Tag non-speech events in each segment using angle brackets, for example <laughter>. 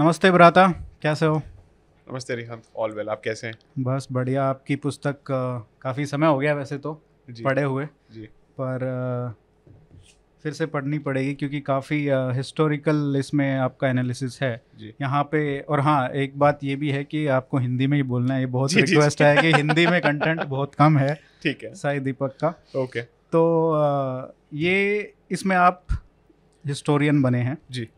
नमस्ते ब्राता कैसे हो नमस्ते रिहान ऑल वेल आप कैसे हैं बस बढ़िया आपकी पुस्तक काफ़ी समय हो गया वैसे तो जी, पढ़े हुए जी पर फिर से पढ़नी पड़ेगी क्योंकि काफ़ी हिस्टोरिकल इसमें आपका एनालिसिस है यहाँ पे और हाँ एक बात ये भी है कि आपको हिंदी में ही बोलना है ये बहुत रिक्वेस्ट है कि हिंदी में कंटेंट <laughs> बहुत कम है ठीक है साई दीपक का ओके तो ये इसमें आप हिस्टोरियन बने हैं जी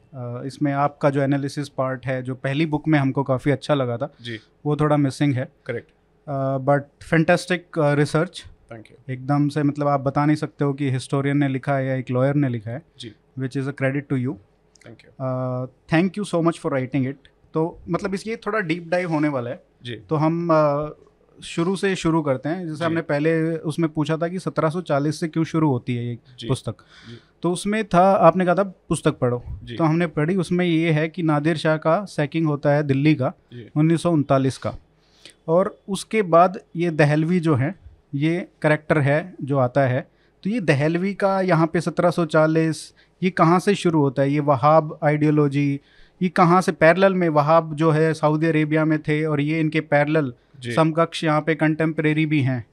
इसमें आपका जो एनालिसिस पार्ट है जो पहली बुक में हमको काफ़ी अच्छा लगा था जी वो थोड़ा मिसिंग है correct but fantastic research thank you एकदम से मतलब आप बता नहीं सकते हो कि हिस्टोरियन ने लिखा है या एक लॉयर ने लिखा है जी which is a credit to you thank you thank you so much for writing it तो मतलब इसलिए थोड़ा डीप डाइव होने वाला है जी तो हम uh, शुरू से शुरू करते हैं जैसे हमने पहले उसमें पूछा था कि 1740 से क्यों शुरू होती है ये पुस्तक तो उसमें था आपने कहा था पुस्तक पढ़ो तो हमने पढ़ी उसमें ये है कि नादिर शाह का सैकिंग होता है दिल्ली का उन्नीस का और उसके बाद ये दहलवी जो है ये करेक्टर है जो आता है तो ये दहलवी का यहाँ पे 1740 ये कहाँ से शुरू होता है ये वहाब आइडियोलॉजी ये कहाँ से पैरल में वहाब जो है सऊदी अरेबिया में थे और ये इनके पैरल समकक्ष यहाँ पे कंटेम्प्रेरी भी हैं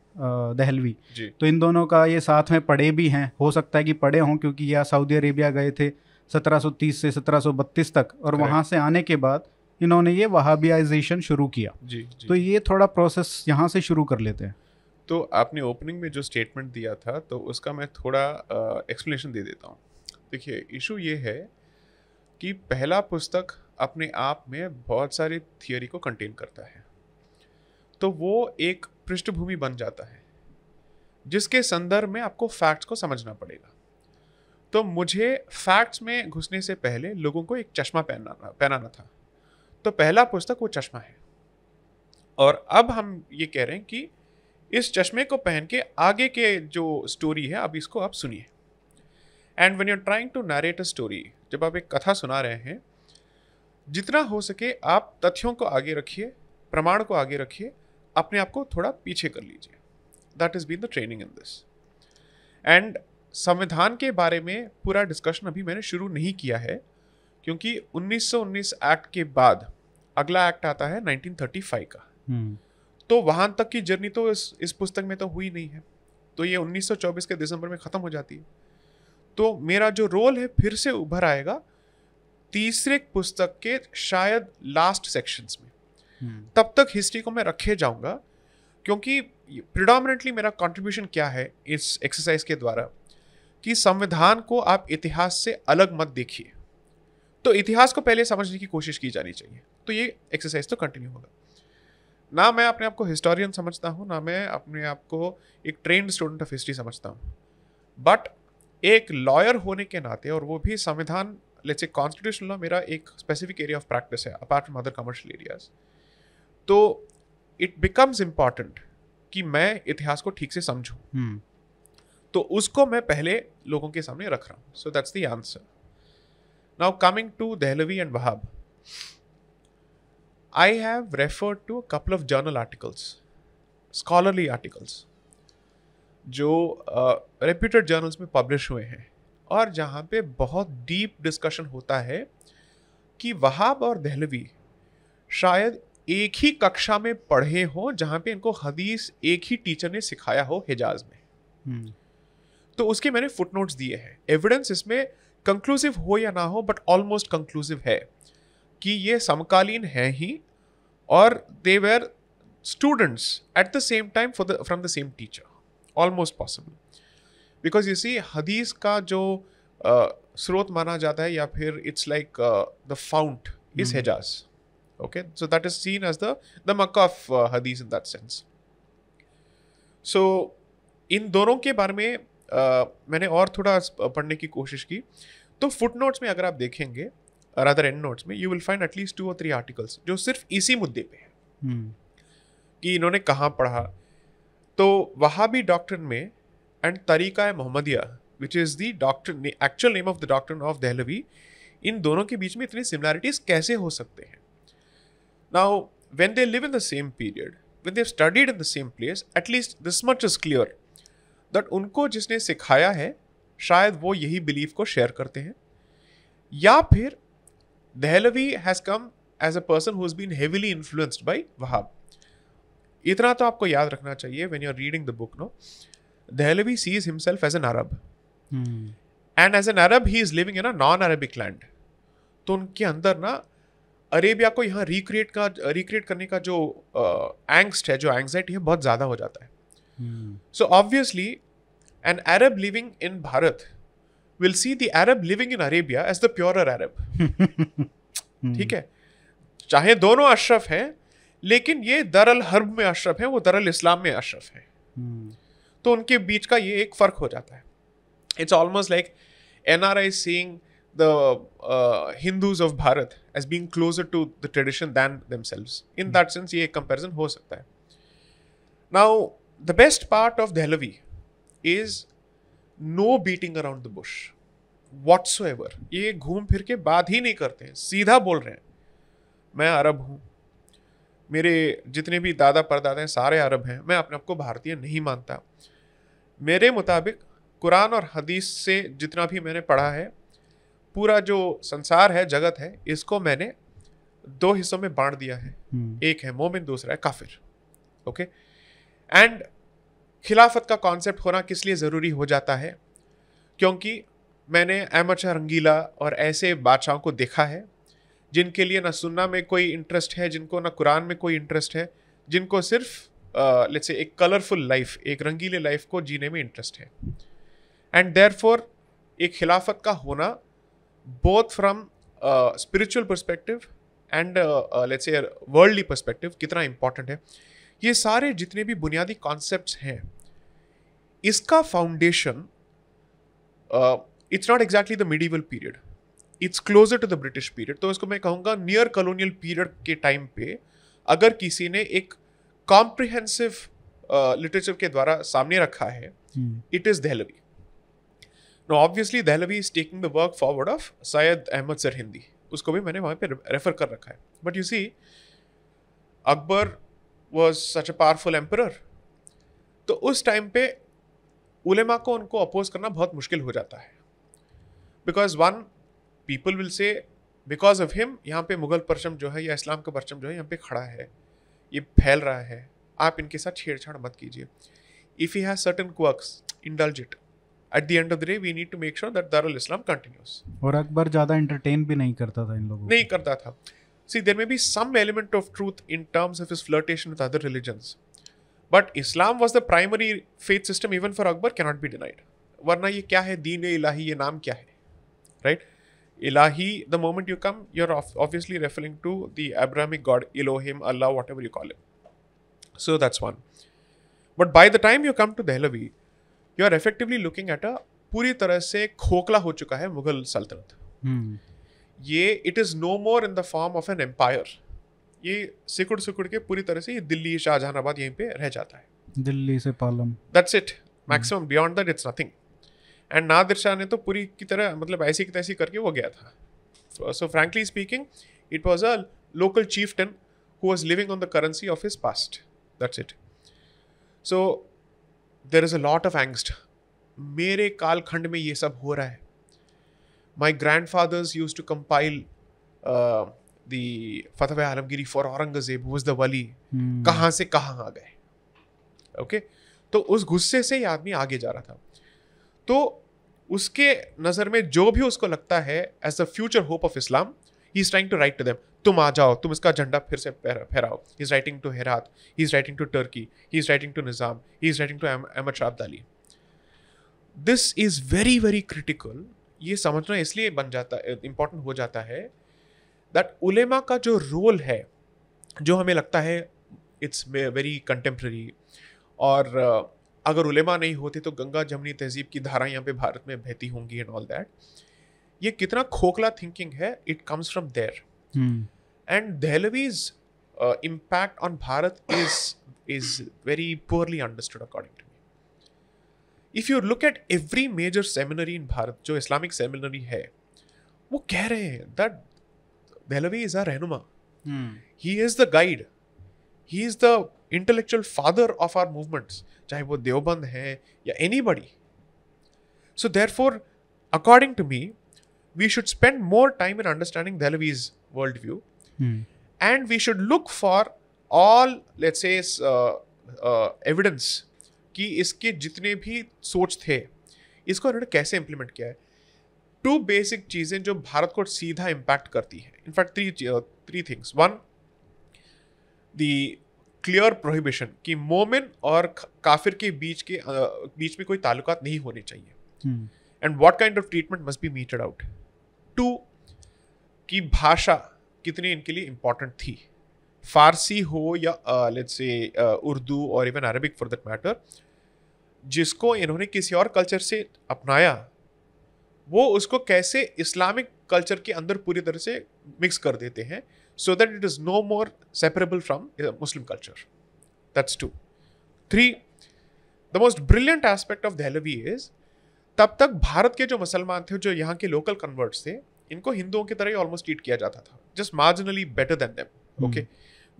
दहलवी तो इन दोनों का ये साथ में पढ़े भी हैं हो सकता है कि पढ़े हों क्योंकि यह सऊदी अरेबिया गए थे 1730 से 1732 तक और वहाँ से आने के बाद इन्होंने ये वहाबियाइजेशन शुरू किया जी, जी. तो ये थोड़ा प्रोसेस यहाँ से शुरू कर लेते हैं तो आपने ओपनिंग में जो स्टेटमेंट दिया था तो उसका मैं थोड़ा एक्सप्लेनेशन दे देता हूँ देखिए इशू ये है कि पहला पुस्तक अपने आप में बहुत सारी थियोरी को कंटेन करता है तो वो एक पृष्ठभूमि बन जाता है जिसके संदर्भ में आपको फैक्ट्स को समझना पड़ेगा तो मुझे फैक्ट्स में घुसने से पहले लोगों को एक चश्मा पहनाना पहनाना था तो पहला पुस्तक वो चश्मा है और अब हम ये कह रहे हैं कि इस चश्मे को पहन के आगे के जो स्टोरी है अब इसको आप सुनिए and when you trying to narrate a story जब आप एक कथा सुना रहे हैं जितना हो सके आप तथ्यों को आगे रखिए प्रमाण को आगे रखिए अपने आप को थोड़ा पीछे कर लीजिए that is been the training in this and संविधान के बारे में पूरा डिस्कशन अभी मैंने शुरू नहीं किया है क्योंकि 1919 एक्ट के बाद अगला एक्ट आता है 1935 का hmm. तो वहां तक की जर्नी तो इस इस पुस्तक में तो हुई नहीं है तो ये 1924 के दिसंबर में ख़त्म हो जाती है तो मेरा जो रोल है फिर से उभर आएगा तीसरे पुस्तक के शायद लास्ट सेक्शंस में हम्म। तब तक हिस्ट्री को मैं रखे जाऊंगा क्योंकि प्रिडामिनेटली मेरा कंट्रीब्यूशन क्या है इस एक्सरसाइज के द्वारा कि संविधान को आप इतिहास से अलग मत देखिए तो इतिहास को पहले समझने की कोशिश की जानी चाहिए तो ये एक्सरसाइज तो कंटिन्यू होगा ना मैं अपने आप को हिस्टोरियन समझता हूँ ना मैं अपने आप को एक ट्रेंड स्टूडेंट ऑफ हिस्ट्री समझता हूँ बट एक लॉयर होने के नाते और वो भी संविधान लेट्स कॉन्स्टिट्यूशन लॉ मेरा एक स्पेसिफिक एरिया ऑफ प्रैक्टिस है apart from other commercial areas तो इट बिकम्स इम्पॉर्टेंट कि मैं इतिहास को ठीक से समझूँ hmm. हम्म। तो उसको मैं पहले लोगों के सामने रख रहा हूँ so that's the answer now coming to Dehlavi and Wahhab I have referred to couple of journal articles scholarly articles जो रेप्यूटेड uh, जर्नल्स में पब्लिश हुए हैं और जहाँ पे बहुत डीप डिस्कशन होता है कि वहाब और दहलवी शायद एक ही कक्षा में पढ़े हों जहाँ पे इनको हदीस एक ही टीचर ने सिखाया हो हिजाज में हम्म। तो उसके मैंने फुटनोट्स दिए हैं एविडेंस इसमें कंक्लूसिव हो या ना हो बट ऑलमोस्ट कंक्लूसिव है कि ये समकालीन है ही और they were students at the same time for the from the same teacher almost possible because you see हदीस का जो uh, स्रोत माना जाता है या फिर it's like the fount is Hejaz okay so that is seen as the muck of हदीस इन दैट सेंस सो इन दोनों के बारे में uh, मैंने और थोड़ा पढ़ने की कोशिश की तो फुट नोट्स में अगर आप देखेंगे रादर एंड नोट्स में you will find at least two और थ्री आर्टिकल्स जो सिर्फ इसी मुद्दे पे है hmm. कि इन्होंने कहाँ पढ़ा तो वहाबी डॉक्टर में एंड तरीका Muhammadiya which is the doctor actual name of the doctor of Dehlavi इन दोनों के बीच में इतनी सिमिलैरिटीज़ कैसे हो सकते हैं now when they live in the same period when they've studied in the same place at least this much is clear that उनको जिसने सिखाया है शायद वो यही बिलीफ को शेयर करते हैं या फिर Dehlavi has come as a person who is been heavily influenced by Wahhab इतना तो आपको याद रखना चाहिए when you are reading the book no Dehlavi sees himself as an Arab and as an Arab he is living in a non Arabic land तो उनके अंदर ना अरेबिया को यहाँ रिक्रिएट का रिक्रिएट करने का जो एंगस्ट है जो एंगजाइटी है बहुत ज़्यादा हो जाता है so obviously an Arab living in Bharat will see the Arab living in Arabia as the pure Arab ठीक है चाहे दोनों अशरफ हैं लेकिन ये दरअल हर्ब में अशरफ है वो दरअल इस्लाम में अशरफ है हम्म। तो उनके बीच का ये एक फ़र्क हो जाता है it's almost like N R I seeing the Hindus of Bharat as being closure to the tradition then दम सेल्व इन दैट सेंस ये एक कंपेरिजन हो सकता है now the best part of Dehlavi is no beating around the bush whatsoever ये घूम फिर के बात ही नहीं करते हैं सीधा बोल रहे हैं मैं अरब हूँ मेरे जितने भी दादा परदादा हैं सारे अरब हैं मैं अपने आप को भारतीय नहीं मानता मेरे मुताबिक कुरान और हदीस से जितना भी मैंने पढ़ा है पूरा जो संसार है जगत है इसको मैंने दो हिस्सों में बांट दिया है हम्म। एक है मोमिन दूसरा है काफिर ओके एंड खिलाफत का कॉन्सेप्ट होना किस लिए ज़रूरी हो जाता है क्योंकि मैंने अहमद शाह रंगीला और ऐसे बादशाहों को देखा है जिनके लिए ना सुन्ना में कोई इंटरेस्ट है जिनको ना कुरान में कोई इंटरेस्ट है जिनको सिर्फ लेट्स से एक कलरफुल लाइफ एक रंगीले लाइफ को जीने में इंटरेस्ट है एंड देयर फॉर एक खिलाफत का होना both from spiritual perspective and let's say worldly perspective कितना इम्पोर्टेंट है ये सारे जितने भी बुनियादी कॉन्सेप्ट हैं इसका foundation it's not exactly the medieval period it's closer to the British period तो इसको मैं कहूँगा नियर कॉलोनियल पीरियड के टाइम पे अगर किसी ने एक कॉम्प्रिहेंसिव लिटरेचर uh, के द्वारा सामने रखा है it is Dehlavi no obviously Dehlavi is taking the work forward of Syed Ahmad Sirhindi उसको भी मैंने वहाँ पे रेफर कर रखा है but you see Akbar was such a powerful emperor तो उस टाइम पे उलेमा को उनको अपोज करना बहुत मुश्किल हो जाता है because one people will say because of him यहाँ पे मुगल परचम जो है या इस्लाम का परचम जो है यहाँ पे खड़ा है ये फैल रहा है आप इनके साथ छेड़छाड़ मत कीजिए if you have certain quirks indulge it at the end of the day we need to make sure that दारुल इस्लाम कंटिन्यूस और अकबर ज़्यादा एंटरटेन भी नहीं करता था इन लोगों नहीं करता था see there may be some element of truth in terms of is flirtation with other religions but Islam was the primary faith system even for Akbar cannot be denied वरना ये क्या है दीन इलाही ये नाम क्या है right right? Ilahi, the moment you come, you're obviously referring to the Abrahamic God, Elohim, Allah, whatever you call him. So that's one. But by the time you come to Dehlavi, you are effectively looking at a puri tarah se khokla ho chuka hai Mughal Sultanate. hmm. ये it is no more in the form of an empire ये सिकुड़ सिकुड़ के पूरी तरह से ये दिल्ली शाहजहानाबाद यहीं पे रह जाता है दिल्ली से Palam that's it maximum beyond that it's nothing and Nadir Shah ने तो पूरी की तरह मतलब ऐसी की तैसी करके वो गया था so frankly speaking it was a local chieftain who was living on the currency of his past that's it so there is a lot of angst मेरे कालखंड में ये सब हो रहा है my grandfathers used to compile the Alamgiri for Aurangzeb was the वली कहाँ से कहाँ आ गए ओके okay? तो उस गुस्से से ही आदमी आगे जा रहा था तो उसके नज़र में जो भी उसको लगता है as the future hope of Islam he is trying to write to them तुम आ जाओ तुम इसका झंडा फिर से फहराओ he is writing to Herat he is writing to Turkey he is writing to Nizam he is writing to Ahmad Shah Abdali this is very very critical ये समझना इसलिए बन जाता इम्पॉर्टेंट हो जाता है दैट उलेमा का जो रोल है जो हमें लगता है इट्स वेरी कंटेम्प्रेरी और अगर उलेमा नहीं होते तो गंगा जमनी तहजीब की धारा यहाँ पे भारत में बहती होंगी एंड ऑल दैट ये कितना खोखला थिंकिंग है it comes from there and Dehlavi's impact on Bharat is is very poorly understood according to me if you look at every major seminary in Bharat जो इस्लामिक सेमिनरी है वो कह रहे हैं दैट दहलवी इज आ रहनुमा he is the guide he is the intellectual father of our movements चाहे वो देवबंद है या anybody so therefore according to me we should spend more time in understanding Dehlavi's worldview and we should look for all let's evidence कि इसके जितने भी सोच थे इसको उन्होंने कैसे इम्प्लीमेंट किया है टू बेसिक चीज़ें जो भारत को सीधा इम्पैक्ट करती है in fact three three things one clear prohibition कि मोमिन और काफिर के बीच के बीच में कोई ताल्लुक नहीं होने चाहिए and what kind of treatment must be meted out to कि भाषा कितनी इनके लिए इम्पॉर्टेंट थी फारसी हो या लेट्स से उर्दू और even Arabic for that matter जिसको इन्होंने किसी और कल्चर से अपनाया वो उसको कैसे इस्लामिक कल्चर के अंदर पूरी तरह से मिक्स कर देते हैं so that it is no more separable from Muslim culture. That's two. Three, the most brilliant aspect of Dehlevi is तब तक भारत के जो मुसलमान थे जो यहाँ के लोकल कन्वर्ट्स थे इनको हिंदुओं की तरह ही ऑलमोस्ट ट्रीट किया जाता था just marginally better than them okay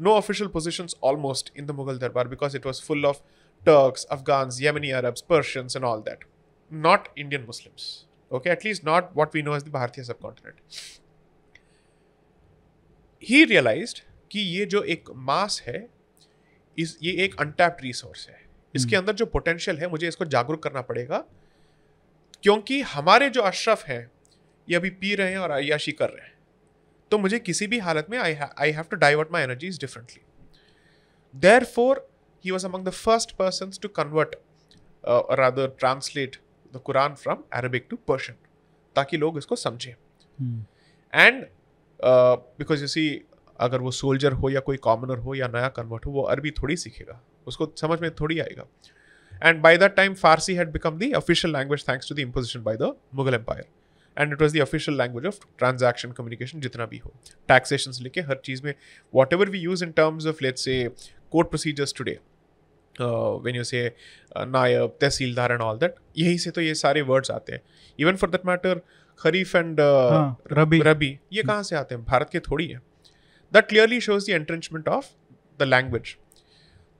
no official position almost in the Mughal darbar because it was full of Turks Afghans Yemeni Arabs Persians and all that not Indian Muslims okay at least not what we know as the Bharatiya सब continent ही realised कि ये जो एक मास है इस ये एक untapped resource है इसके hmm. अंदर जो पोटेंशियल है मुझे इसको जागरूक करना पड़ेगा क्योंकि हमारे जो अशरफ हैं ये अभी पी रहे हैं और अयाशी कर रहे हैं तो मुझे किसी भी हालत में I I have to divert my energies differently therefore he was among the first person to convert rather translate the Quran from Arabic to Persian ताकि लोग इसको समझें एंड hmm. बिकॉज यू सी अगर वो सोल्जर हो या कोई कॉमनर हो या नया कन्वर्ट हो वो अरबी थोड़ी सीखेगा उसको समझ में थोड़ी आएगा and by that time Farsi had become the official language thanks to the imposition by the Mughal empire and it was the official language of transaction communication जितना भी हो टैक्सेशन लेके हर चीज़ में whatever we use in terms of let's say court procedures today when you say naib tehsildar and all that यहीं से तो ये सारे वर्ड्स आते हैं even for that matter kharif and हाँ, रबी रबी ये कहाँ से आते हैं भारत के थोड़ी है that clearly shows the entrenchment of the language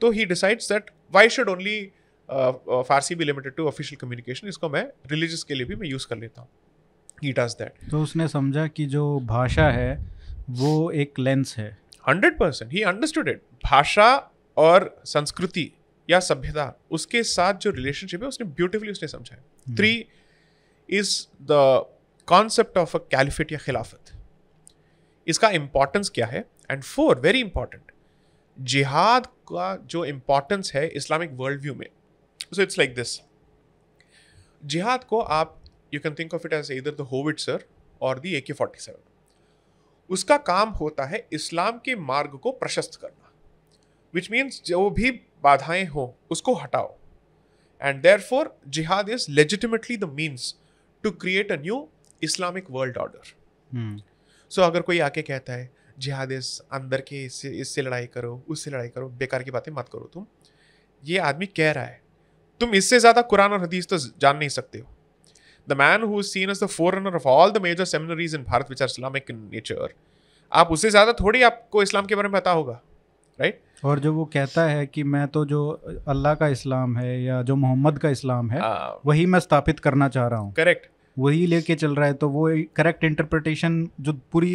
तो he decides that why should only Farsi भी लिमिटेड टू ऑफिशियल कम्युनिकेशन इसको मैं रिलीजियस के लिए भी मैं यूज़ कर लेता हूँ ही डज दैट तो उसने समझा कि जो भाषा है वो एक लेंस है hundred percent he understood it भाषा और संस्कृति या सभ्यता उसके साथ जो रिलेशनशिप है उसने ब्यूटिफुली उसने समझा है three is the concept of a caliphate या खिलाफत इसका इंपॉर्टेंस क्या है एंड फोर वेरी इंपॉर्टेंट जिहाद का जो इम्पोर्टेंस है इस्लामिक वर्ल्ड व्यू में so it's like this jihad को आप you can think of it as either the होविट सर और दी ए के फोर्टी सेवन उसका काम होता है इस्लाम के मार्ग को प्रशस्त करना विच मीन्स जो भी बाधाएं हों उसको हटाओ and therefore jihad is legitimately the means to create a new Islamic world order so अगर कोई आके कहता है जिहादिस अंदर के इससे इससे लड़ाई करो उससे लड़ाई करो बेकार की बातें मत करो तुम ये आदमी कह रहा है तुम इससे ज़्यादा कुरान और हदीस तो जान नहीं सकते हो the man who seen as the forerunner of all the major seminaries in Bharat which are Islamic in nature आप उससे ज़्यादा थोड़ी आपको इस्लाम के बारे में पता होगा राइट और जो वो कहता है कि मैं तो जो अल्लाह का इस्लाम है या जो मोहम्मद का इस्लाम है आ, हाँ। वही मैं स्थापित करना चाह रहा हूँ करेक्ट वही लेके चल रहा है तो वो करेक्ट इंटरप्रिटेशन जो पूरी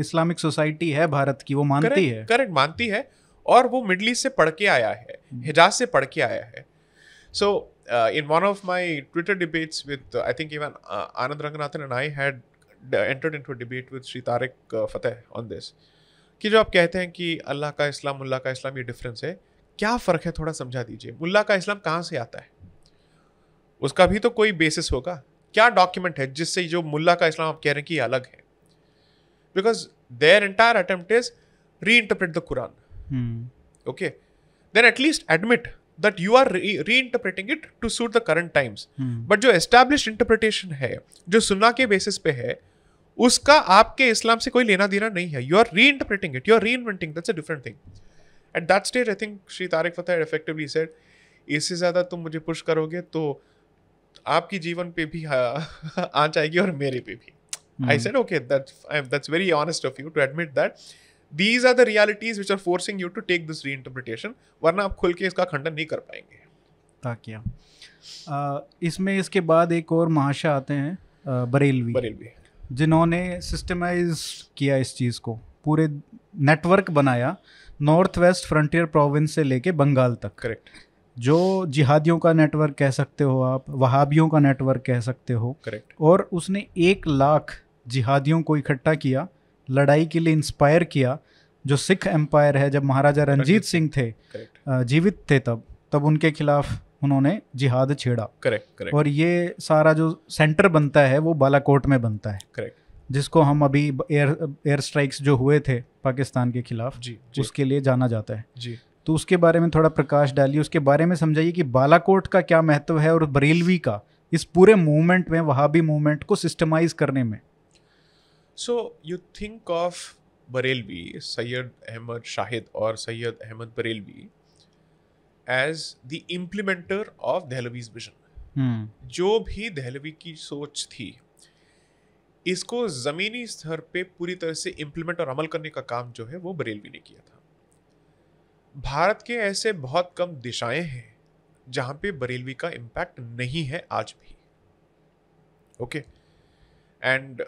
इस्लामिक सोसाइटी है भारत की वो मानती correct, है करेक्ट मानती है और वो मिडल ईस्ट से पढ़ के आया है हिजाज हम्म। से पढ़ के आया है so in one of my Twitter debates with I think even Anand Ranganathan and I had entered into debate with Shri Tarek Fatah on this कि जो आप कहते हैं कि अल्लाह का इस्लाम मुल्ला का इस्लाम ये डिफरेंस है क्या फ़र्क है थोड़ा समझा दीजिए मुल्ला का इस्लाम कहाँ से आता है उसका भी तो कोई बेसिस होगा क्या डॉक्यूमेंट है जिससे जो मुल्ला का इस्लाम आप कह रहे हैं कि अलग है because their entire attempt is reinterpret the Quran okay then at least admit that you are reinterpreting it to suit the current times but जो एस्टैब्लिश इंटरप्रिटेशन है जो सुना के बेसिस पे है उसका आपके इस्लाम से कोई लेना देना नहीं है you are reinterpreting it you are reinventing that's a different thing at that stage I think Shri Tarek Fatah effectively said इससे ज़्यादा तुम मुझे पुश करोगे तो आपकी जीवन पे भी हाँ, <laughs> आ जाएगी और मेरे पे भी I said okay that's very honest of you to admit that these are the realities which are forcing you to take this reinterpretation वरना आप खुल के इसका खंडन नहीं कर पाएंगे ताकिया इसमें इसके बाद एक और महाशय आते हैं बरेलवी बरेलवी जिन्होंने सिस्टमाइज किया इस चीज़ को पूरे नेटवर्क बनाया नॉर्थ वेस्ट फ्रंटियर प्रोविंस से लेके बंगाल तक करेक्ट जो जिहादियों का नेटवर्क कह सकते हो आप वहाबियों का नेटवर्क कह सकते हो करेक्ट और उसने एक लाख जिहादियों को इकट्ठा किया लड़ाई के लिए इंस्पायर किया जो सिख एम्पायर है जब महाराजा रंजीत सिंह थे जीवित थे तब तब उनके खिलाफ उन्होंने जिहाद छेड़ा करेक्ट करेक्ट और ये सारा जो सेंटर बनता है वो बालाकोट में बनता है करेक्ट जिसको हम अभी एयर एयर स्ट्राइक्स जो हुए थे पाकिस्तान के खिलाफ जी, जी उसके लिए जाना जाता है जी तो उसके बारे में थोड़ा प्रकाश डालिए उसके बारे में समझाइए कि बालाकोट का क्या महत्व है और बरेलवी का इस पूरे मूवमेंट में वहाबी मूवमेंट को सिस्टमाइज करने में so you think of Barelvi Syed Ahmad Shahid और Syed Ahmad Barelvi as the implementer of Dehlavi's vision जो भी दहलवी की सोच थी इसको ज़मीनी स्तर पे पूरी तरह से इम्प्लीमेंट और अमल करने का काम जो है वो बरेलवी ने किया था भारत के ऐसे बहुत कम दिशाएं हैं जहां पे बरेलवी का इम्पैक्ट नहीं है आज भी okay and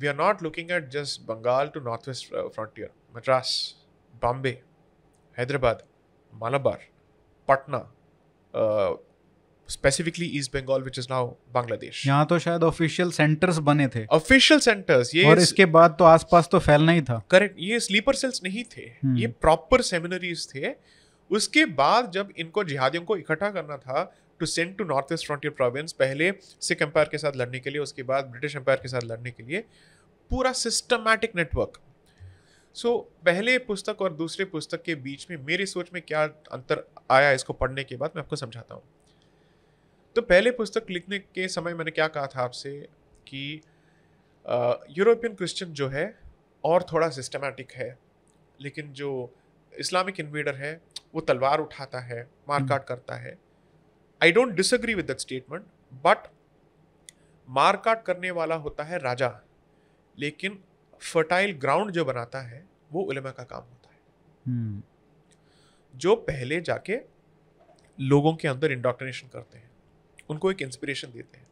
we are not looking at just Bengal to North West Frontier Madras Bombay Hyderabad Malabar Patna specifically East Bengal which is now Bangladesh यहाँ तो शायद ऑफिशियल सेंटर्स बने थे ऑफिशियल सेंटर्स ये और इसके बाद तो आसपास तो फैलना ही था करेक्ट ये स्लीपर सेल्स नहीं थे hmm. ये प्रॉपर सेमिनरीज थे उसके बाद जब इनको जिहादियों को इकट्ठा करना था to send to North East Frontier Province पहले सिख एम्पायर के साथ लड़ने के लिए उसके बाद ब्रिटिश एम्पायर के साथ लड़ने के लिए पूरा सिस्टमैटिक नेटवर्क सो पहले पुस्तक और दूसरे पुस्तक के बीच में मेरी सोच में क्या अंतर आया इसको पढ़ने के बाद मैं आपको समझाता हूँ तो पहले पुस्तक लिखने के समय मैंने क्या कहा था आपसे कि यूरोपियन क्रिश्चियन जो है और थोड़ा सिस्टमेटिक है लेकिन जो इस्लामिक इन्वेडर है वो तलवार उठाता है मारकाट हम्म। करता है I don't disagree with that statement but मारकाट करने वाला होता है राजा लेकिन फर्टाइल ग्राउंड जो बनाता है वो उलमा का काम होता है हम्म। जो पहले जाके लोगों के अंदर इंडोक्ट्रिनेशन करते हैं उनको एक इंस्पिरेशन देते हैं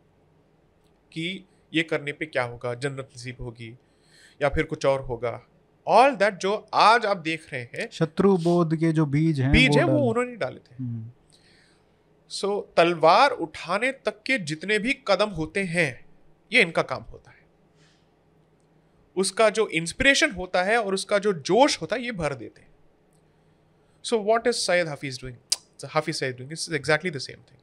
कि ये करने पे क्या होगा जन्नत नसीब होगी या फिर कुछ और होगा ऑल दैट जो आज आप देख रहे हैं शत्रु बोध के जो बीज हैं बीज हैं वो उन्होंने डाले थे सो हम्म। so, तलवार उठाने तक के जितने भी कदम होते हैं ये इनका काम होता है उसका जो इंस्पिरेशन होता है और उसका जो जोश होता है ये भर देते हैं so what is Saeed Hafiz doing Hafiz Saeed doing is exactly the same thing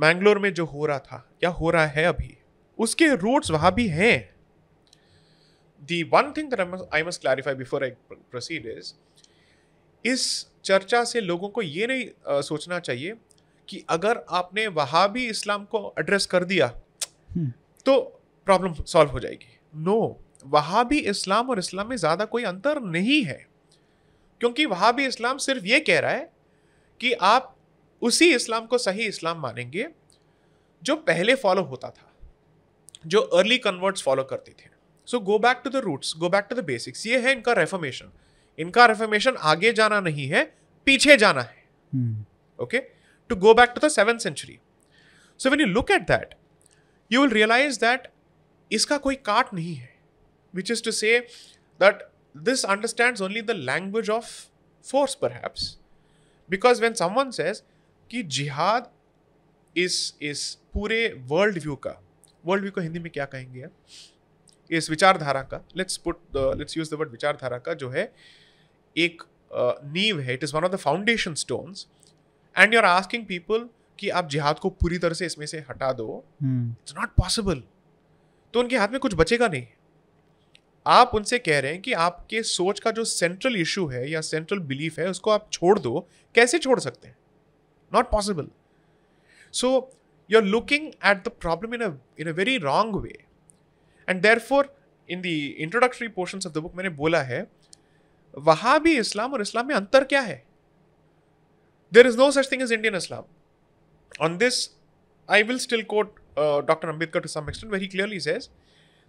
Mangalore में जो हो रहा था या हो रहा है अभी उसके रूट्स वहाँ भी हैं the one thing that I must, I must clarify before इस चर्चा से लोगों को ये नहीं आ, सोचना चाहिए कि अगर आपने वहाँ भी इस्लाम को एड्रेस कर दिया hmm. तो प्रॉब्लम सॉल्व हो जाएगी नो no, वहाँ भी इस्लाम और इस्लाम में ज़्यादा कोई अंतर नहीं है क्योंकि वहाँ भी इस्लाम सिर्फ ये कह रहा है कि आप उसी इस्लाम को सही इस्लाम मानेंगे जो पहले फॉलो होता था जो अर्ली कन्वर्ट्स फॉलो करते थे so go back to the roots go back to the basics ये है इनका रेफॉर्मेशन इनका रेफॉर्मेशन आगे जाना नहीं है पीछे जाना है okay to go back to the seven century so when you look at that you will realise that इसका कोई काट नहीं है which is to say that this understand only the language of force perhaps because when someone says कि जिहाद इस इस पूरे वर्ल्ड व्यू का वर्ल्ड व्यू को हिंदी में क्या कहेंगे आप इस विचारधारा का let's put let's use the word विचारधारा का जो है एक uh, है it is one of the foundation stones and you are asking people कि आप जिहाद को पूरी तरह से इसमें से हटा दो इट्स नॉट पॉसिबल तो उनके हाथ में कुछ बचेगा नहीं आप उनसे कह रहे हैं कि आपके सोच का जो सेंट्रल इशू है या सेंट्रल बिलीफ है उसको आप छोड़ दो कैसे छोड़ सकते हैं Not possible. So you're looking at the problem in a in a very wrong way. And therefore, in the introductory portions of the book, मैंने bola hai वहां islam इस्लाम islam mein antar kya hai there is no such thing as indian islam on this I will still quote uh, Dr. Ambedkar to some extent, where he clearly says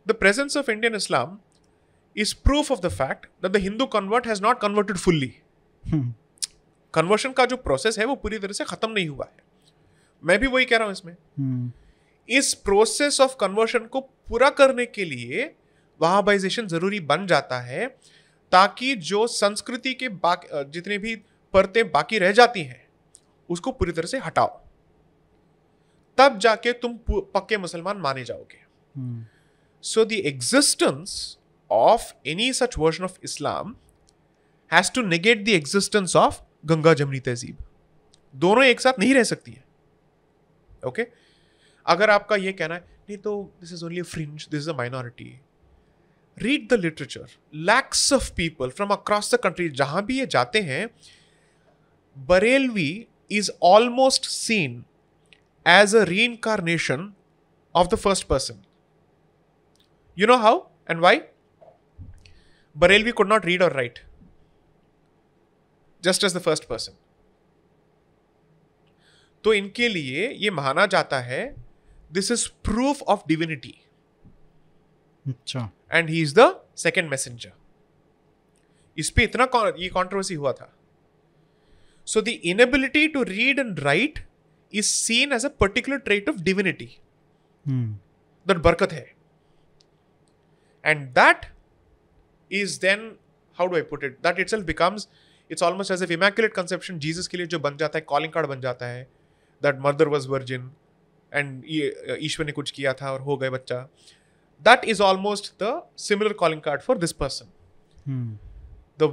the presence of Indian Islam is proof of the fact that the Hindu convert has not converted fully. Hmm. Conversion का जो process है वो पूरी तरह से खत्म नहीं हुआ है मैं भी वही कह रहा हूं इसमें हम्म। इस प्रोसेस ऑफ कन्वर्शन को पूरा करने के लिए वहाबाइजेशन जरूरी बन जाता है ताकि जो संस्कृति के बाकी जितने भी परतें बाकी रह जाती हैं उसको पूरी तरह से हटाओ तब जाके तुम पक्के मुसलमान माने जाओगे so the existence of any such version of Islam has to negate the existence of Ganga Jamuni tehzeeb दोनों एक साथ नहीं रह सकती है ओके okay? अगर आपका ये कहना है नहीं तो this is only fringe this is a minority read the literature lakhs of people from across the country जहां भी ये जाते हैं Barelvi is almost seen as a reincarnation of the first person you know how and why Barelvi could not read और write just as the first person तो इनके लिए ये माना जाता है this is proof of divinity अच्छा and he is the second messenger इस पर इतना ये कॉन्ट्रोवर्सी हुआ था so the inability to read and write is seen as a particular trait of divinity that बरकत है and that is then how do I put it that itself becomes it's almost as if immaculate conception Jesus के लिए जो बन जाता है calling card बन जाता है that mother was virgin and ईश्वर ने कुछ किया था और हो गए बच्चा that is almost the similar calling card for this person the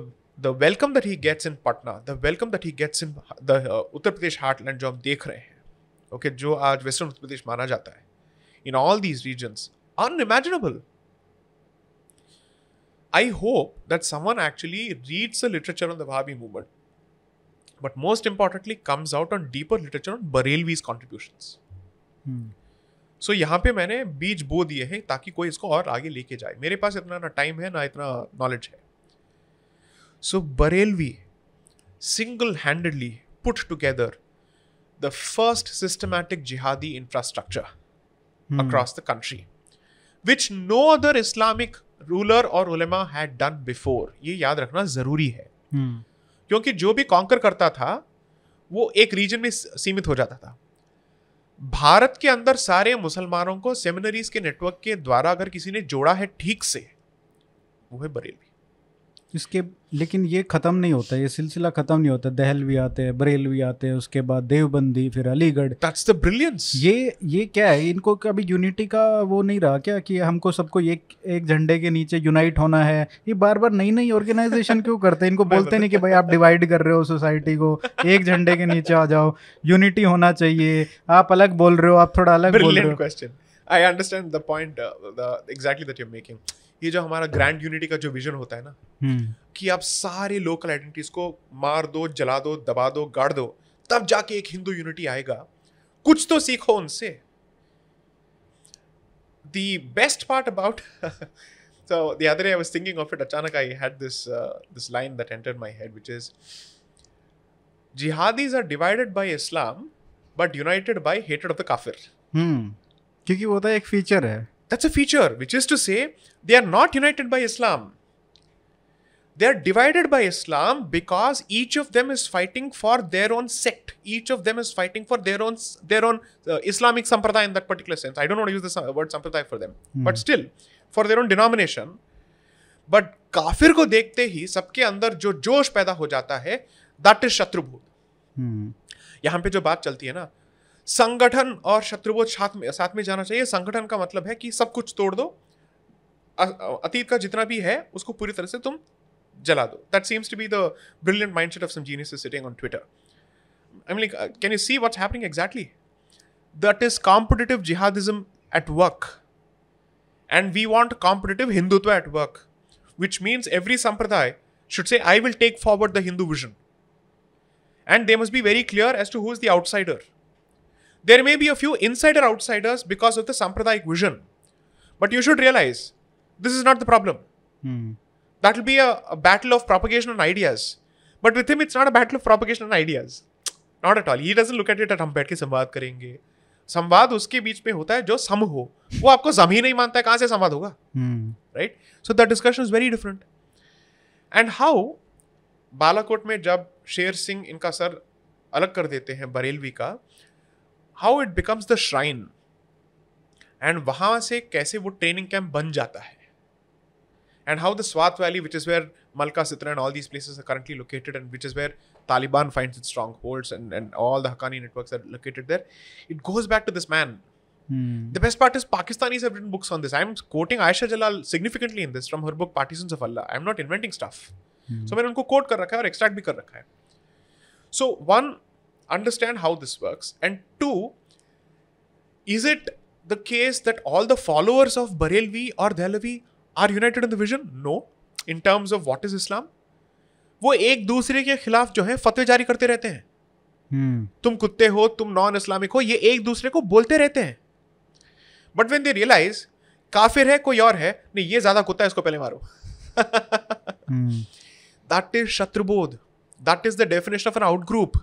the welcome that he gets in Patna the welcome that he gets in the Uttar Pradesh heartland जो हम देख रहे हैं ओके okay, जो आज वेस्टर्न उत्तर प्रदेश माना जाता है in all these regions unimaginable I hope that someone actually reads the literature on the Wahhabi movement, but most importantly, comes out on deeper literature on Barelvi's contributions. Hmm. So so, यहाँ पे मैंने बीज बो दिए हैं ताकि कोई इसको और आगे लेके जाए मेरे पास इतना ना टाइम है ना इतना नॉलेज है so so, Barelvi single handedly put together the first systematic jihadi infrastructure across the country which no other Islamic ruler और उलेमा हैड डन बिफोर ये याद रखना ज़रूरी है हम्म। क्योंकि जो भी कॉन्कर करता था वो एक रीजन में सीमित हो जाता था भारत के अंदर सारे मुसलमानों को सेमिनरीज के नेटवर्क के द्वारा अगर किसी ने जोड़ा है ठीक से वो है बरेली इसके लेकिन ये ख़त्म नहीं होता ये सिलसिला ख़त्म नहीं होता दहल भी आते हैं बरेल भी आते हैं उसके बाद देवबंदी फिर अलीगढ़ दैट्स द ब्रिलियंस ये ये क्या है इनको कभी यूनिटी का वो नहीं रहा क्या कि हमको सबको एक एक झंडे के नीचे यूनाइट होना है ये बार बार नई नई ऑर्गेनाइजेशन क्यों करते हैं इनको <laughs> बोलते तो- नहीं कि भाई आप डिवाइड कर रहे हो सोसाइटी को एक झंडे के नीचे आ जाओ यूनिटी होना चाहिए आप अलग बोल रहे हो आप थोड़ा अलग बोल रहे हो question I understand the point exactly that you making ये जो हमारा ग्रैंड यूनिटी का जो विजन होता है ना hmm. कि आप सारे लोकल आइडेंटिटीज को मार दो जला दो दबा दो गाड़ दो तब जाके एक हिंदू यूनिटी आएगा कुछ तो सीखो उनसे the best part about so the other day i was thinking of it achanak i had this uh, this line that entered my head which is jihadis are divided by islam but united by hatred of the kafir hmm क्योंकि वो तो एक feature है That's a feature, which is to say, they are not united by Islam. They are divided by Islam because each of them is fighting for their own sect. Each of them is fighting for their own their own uh, Islamic sampradaya in that particular sense. I don't want to use the word sampradaya for them, hmm. but still, for their own denomination. But काफिर को देखते ही सबके अंदर जो जोश पैदा हो जाता है दैट इज शत्रुभूत यहाँ पे जो बात चलती है ना संगठन और शत्रुबोध साथ में साथ में जाना चाहिए संगठन का मतलब है कि सब कुछ तोड़ दो अतीत का जितना भी है उसको पूरी तरह से तुम जला दो that seems to be the brilliant mindset of some genius sitting on Twitter I mean can you see what's happening exactly that is competitive jihadism at work and we want competitive Hindutva at work which means every sampradaya should say I will take forward the Hindu vision and they must be very clear as to who is the outsider there may be a few insider outsiders because of the Sampradayic vision. But you should realize this is not the problem. Hmm. That will be a, a, battle of propagation and ideas. But with him, it's not a battle of propagation and ideas. Not at all. He doesn't look at it at हम बैठ के संवाद करेंगे संवाद उसके बीच में होता है जो सम हो वो आपको सम ही नहीं मानता है कहाँ से संवाद होगा right so the discussion is very different and how Balakot में जब शेर सिंह इनका सर अलग कर देते हैं बरेलवी का how it becomes the shrine and वहां से कैसे वो ट्रेनिंग कैंप बन जाता है and how the Swat valley which is where Malka Sitra and all these places are currently located and which is where Taliban find it strongholds and and all the Haqqani are located there it goes back to this man the best part is Pakistan have written books on this I M quoting Ayesha Jalal significantly in this from her book Partisans of Allah I am not inventing stuff so मैंने उनको coat कर रखा है और extract भी कर रखा है so one understand how this works. And two, is it the case that all the followers of Barelvi or Dehlavi are united in the vision? No. In terms of what is Islam? वो एक दूसरे के खिलाफ जो है फतवे जारी करते रहते हैं hmm. तुम कुत्ते हो तुम नॉन इस्लामिक हो ये एक दूसरे को बोलते रहते हैं बट वेन दे रियलाइज काफिर है कोई और है नहीं ये ज्यादा कुत्ता है इसको पहले मारो that is shatrubodh that is the definition of an out group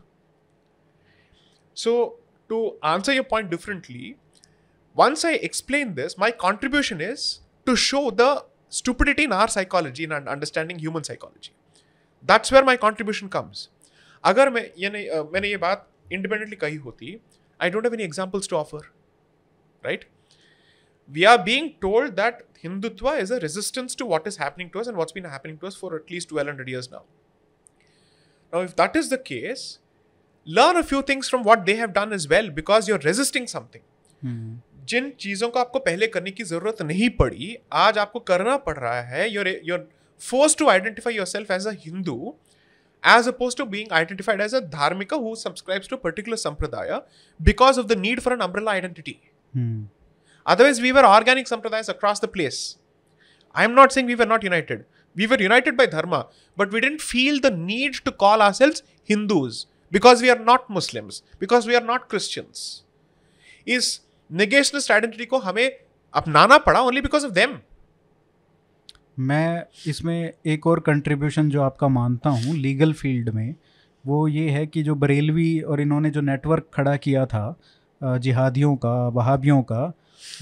So, to answer your point differently, once I explain this, my contribution is to show the stupidity in our psychology and understanding human psychology. That's where my contribution comes. अगर मैं ये नहीं मैंने ये बात independently कही होती I don't have any examples to offer right we are being told that Hindutva is a resistance to what is happening to us and what's been happening to us for at least 1200 years now. Now, if that is the case, learn a few things from what they have done as well because you're resisting something. Hmm. जिन चीजों को आपको पहले करने की जरूरत नहीं पड़ी आज आपको करना पड़ रहा है your your force to identify yourself as a Hindu as opposed to being identified as a dharmika who subscribes to a particular sampradaya because of the need for an umbrella identity. Hmm. Otherwise, we were organic sampradayas across the place. I'm not saying we were not united. We were united by dharma, but we didn't feel the need to call ourselves Hindus. because we are not Muslims, because we are not Christians. Is negationist identity को हमें अपनाना पड़ा only because of them. मैं इसमें एक और contribution जो आपका मानता हूँ लीगल फील्ड में वो ये है कि जो बरेलवी और इन्होंने जो नेटवर्क खड़ा किया था जिहादियों का वहाबियों का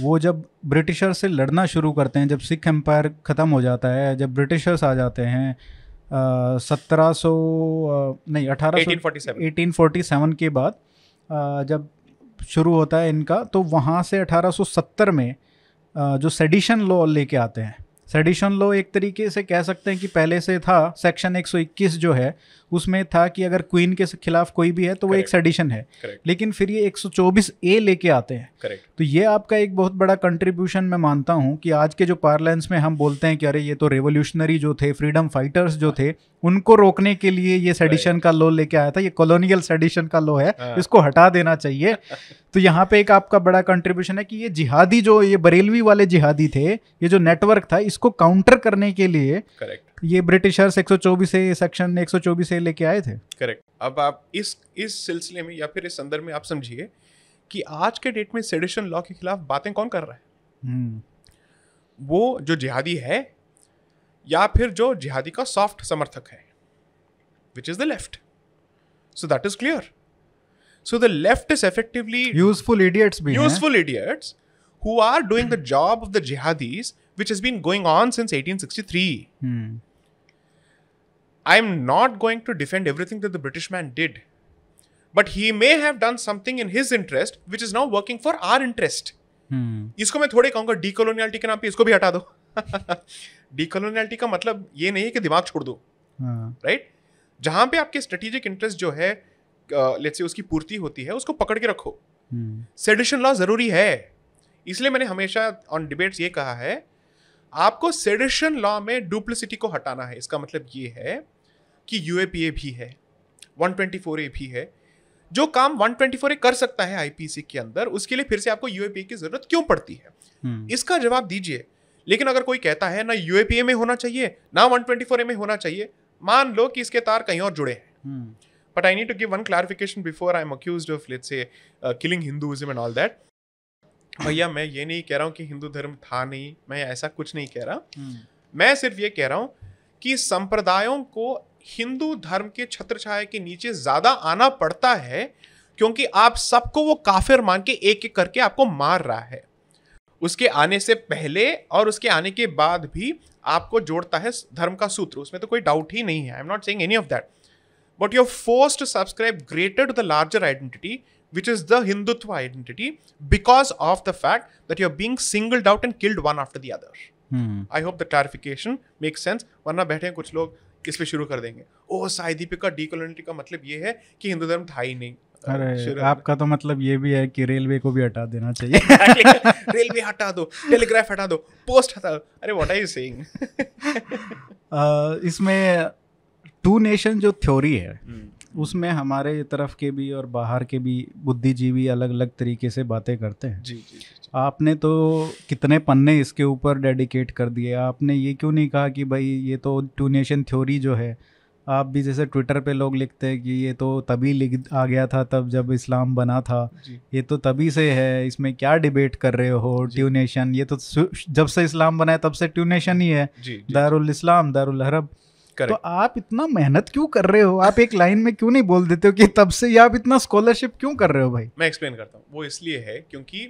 वो जब ब्रिटिशर से लड़ना शुरू करते हैं जब सिख एम्पायर ख़त्म हो जाता है जब ब्रिटिशर्स आ जाते हैं सत्रह सौ नहीं अठारह एटीन फोर्टी सेवन के बाद जब शुरू होता है इनका तो वहाँ से 1870 में जो सेडिशन लॉ लेके आते हैं सेडिशन लॉ एक तरीके से कह सकते हैं कि पहले से था सेक्शन 121 जो है उसमें था कि अगर क्वीन के खिलाफ कोई भी है तो वो एक सेडिशन है लेकिन फिर ये 124 ए लेके आते हैं तो ये आपका एक बहुत बड़ा कंट्रीब्यूशन मैं मानता हूँ कि आज के जो पार्लेंस में हम बोलते हैं कि अरे ये तो रेवोल्यूशनरी जो थे फ्रीडम फाइटर्स जो थे उनको रोकने के लिए ये सेडिशन का लॉ लेके आया था ये कॉलोनियल सेडिशन का लॉ है हाँ। इसको हटा देना चाहिए <laughs> तो यहाँ पे एक आपका बड़ा कंट्रीब्यूशन है कि ये जिहादी जो ये बरेलवी वाले जिहादी थे ये जो नेटवर्क था इसको काउंटर करने के लिए ये ब्रिटिशर्स 124 से सेक्शन 124 से लेके आए थे करेक्ट अब आप इस इस सिलसिले में या फिर इस संदर्भ में आप समझिए कि आज के डेट में सेडिशन लॉ के खिलाफ बातें कौन कर रहा है हम्म। वो जो जिहादी है या फिर जो जिहादी का सॉफ्ट समर्थक है which is the left so that is clear so the left is effectively useful idiots भी useful idiots who are doing the job of the jihadis which has been going on since 1863. Hmm. I'm not going to defend everything that the British man did, but he may have done something in his interest which is now working for our interest. Hmm. इसको मैं थोड़े कहूंगा decoloniality के नाम पे इसको भी हटा दो डीकोलोनियलिटी का मतलब ये नहीं है कि दिमाग छोड़ दो राइट right? जहां पे आपके स्ट्रेटेजिक इंटरेस्ट जो है लेट्स से उसकी पूर्ति होती है उसको पकड़ के रखो सेडिशन लॉ जरूरी है इसलिए मैंने हमेशा ऑन डिबेट्स ये कहा है आपको सेडिशन लॉ में डुप्लिसिटी को हटाना है इसका मतलब ये है कि यू भी है 124 ए भी है जो काम 124 ए कर सकता है आईपीसी के अंदर उसके लिए फिर से आपको यूएपीए की जरूरत क्यों पड़ती है हम्म। इसका जवाब दीजिए लेकिन अगर कोई कहता है ना यूएपीए में होना चाहिए ना 124 ए में होना चाहिए मान लो कि इसके तार कहीं और जुड़े हैं but I need to give one clarification before I am accuse of let's say killing Hinduism and all that भैया मैं ये नहीं कह रहा हूँ कि हिंदू धर्म था नहीं मैं ऐसा कुछ नहीं कह रहा हम्म। मैं सिर्फ ये कह रहा हूँ कि संप्रदायों को हिंदू धर्म के छत्र छाया के नीचे ज्यादा आना पड़ता है क्योंकि आप सबको वो काफिर मान के एक एक करके आपको मार रहा है उसके आने से पहले और उसके आने के बाद भी आपको जोड़ता है धर्म का सूत्र उसमें तो कोई डाउट ही नहीं है I am not saying any of that but you force to subscribe greater to the larger identity which is the Hindutva identity, because of the fact that you're being singled out and killed one after the other. Hmm. I hope the clarification make sense वरना बैठे कुछ लोग इस पे शुरू कर देंगे ओ साइदीपी का डीकोलोनिटी का मतलब ये है कि हिंदू धर्म था ही नहीं अरे आपका तो मतलब ये भी है कि रेलवे को भी हटा देना चाहिए रेलवे हटा दो टेलीग्राफ हटा दो पोस्ट हटा दो अरे व्हाट आर यू सेइंग इसमें टू नेशन जो थ्योरी है hmm. उसमें हमारे तरफ के भी और बाहर के भी बुद्धिजीवी अलग अलग तरीके से बातें करते हैं जी जी, जी। आपने तो कितने पन्ने इसके ऊपर डेडिकेट कर दिए आपने ये क्यों नहीं कहा कि भाई ये तो ट्यूनेशन थ्योरी जो है आप भी जैसे ट्विटर पे लोग लिखते हैं कि ये तो तभी लिख आ गया था तब जब इस्लाम बना था ये तो तभी से है इसमें क्या डिबेट कर रहे हो ट्यूनेशन ये तो जब से इस्लाम बना है तब से ट्यूनेशन ही है दारुल इस्लाम दारुल हरब Correct. तो आप इतना मेहनत क्यों कर रहे हो आप एक लाइन में क्यों नहीं बोल देते हो कि तब से या आप इतना स्कॉलरशिप क्यों कर रहे हो भाई मैं एक्सप्लेन करता हूँ वो इसलिए है क्योंकि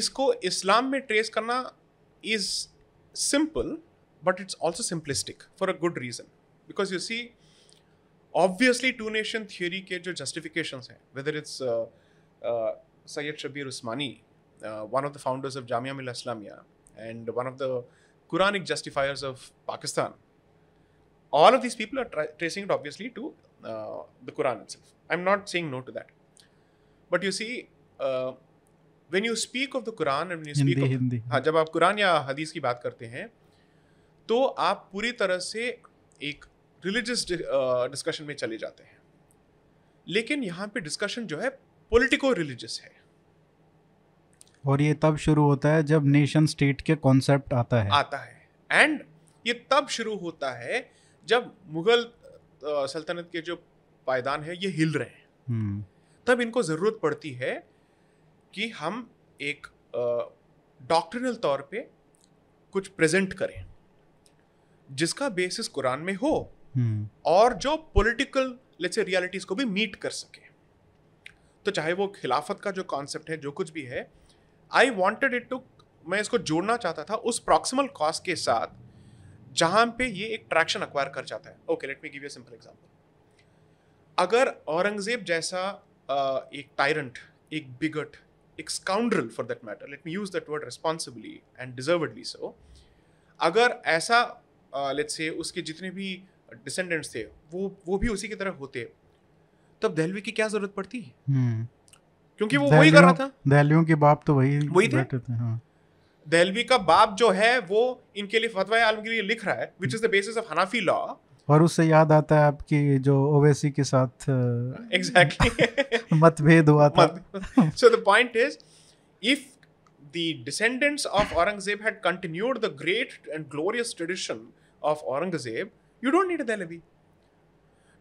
इसको इस्लाम में ट्रेस करना is simple but it's also simplistic for a good reason because you see obviously two nation theory के जो जस्टिफिकेशन हैं whether it's Syed Shabbir Usmani one of the founders of Jamia Millia Islamia and one of the Quranic justifiers of Pakistan. All of these people are tra- tracing it obviously to uh, the Quran itself. I'm not saying no to that. But you see, uh, when you speak of the Quran and when you speak Hindi, of Hindi. हाँ जब आप कुरान या हदीस की बात करते हैं तो आप पूरी तरह से एक रिलीजियस डिस्कशन में चले जाते हैं लेकिन यहाँ पे डिस्कशन जो है पोलिटिको रिलीजियस है और ये तब शुरू होता है जब नेशन स्टेट के कॉन्सेप्ट आता है आता है एंड ये तब शुरू होता है जब मुगल सल्तनत के जो पायदान है ये हिल रहे हैं हम्म। तब इनको ज़रूरत पड़ती है कि हम एक डॉक्ट्रिनल तौर पे कुछ प्रेजेंट करें जिसका बेसिस कुरान में हो हम्म। और जो पॉलिटिकल लेट्स से रियलिटीज़ को भी मीट कर सके तो चाहे वो खिलाफत का जो कॉन्सेप्ट है जो कुछ भी है आई वॉन्टेड इट टू मैं इसको जोड़ना चाहता था उस प्रॉक्सिमल कॉस्ट के साथ जहाँ पे ये एक ट्रैक्शन अक्वायर कर जाता है okay let me give you simple example अगर औरंगजेब जैसा uh, एक टायरेंट एक बिगट एक scoundrel for that matter let me use that word responsibly and deservedly so अगर ऐसा लेट uh, से उसके जितने भी डिसेंडेंट्स थे वो वो भी उसी की तरह होते तब दहलवी की क्या ज़रूरत पड़ती hmm. क्योंकि वो वही कर रहा था दहलियों के बाप तो वही वही थे, थे हाँ। दहलवी का बाप जो है वो इनके लिए फतवा आलम के लिए लिख रहा है which is the basis of Hanafi law और उससे याद आता है आपकी जो ओवैसी के साथ एग्जैक्टली exactly. <laughs> मतभेद हुआ था so the point is if the descendants of Aurangzeb had continued the great and glorious tradition of Aurangzeb you don't need Dehlavi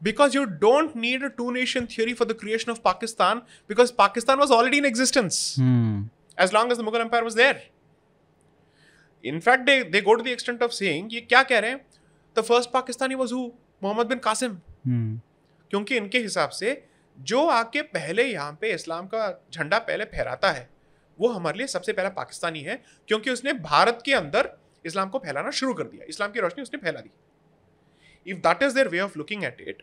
because you don't need a two nation theory for the creation of Pakistan because Pakistan was already in existence hmm. as long as the Mughal Empire was there. In fact, they, they go to the extent of saying, ye kya keh rahe? हैं The first Pakistani was who? Mohammad bin Qasim. hmm. क्योंकि इनके हिसाब से जो आके पहले यहाँ पे इस्लाम का झंडा पहले फहराता है वो हमारे लिए सबसे पहला पाकिस्तानी है क्योंकि उसने भारत के अंदर इस्लाम को फैलाना शुरू कर दिया इस्लाम की रोशनी उसने फैला दी if that is their way of looking at it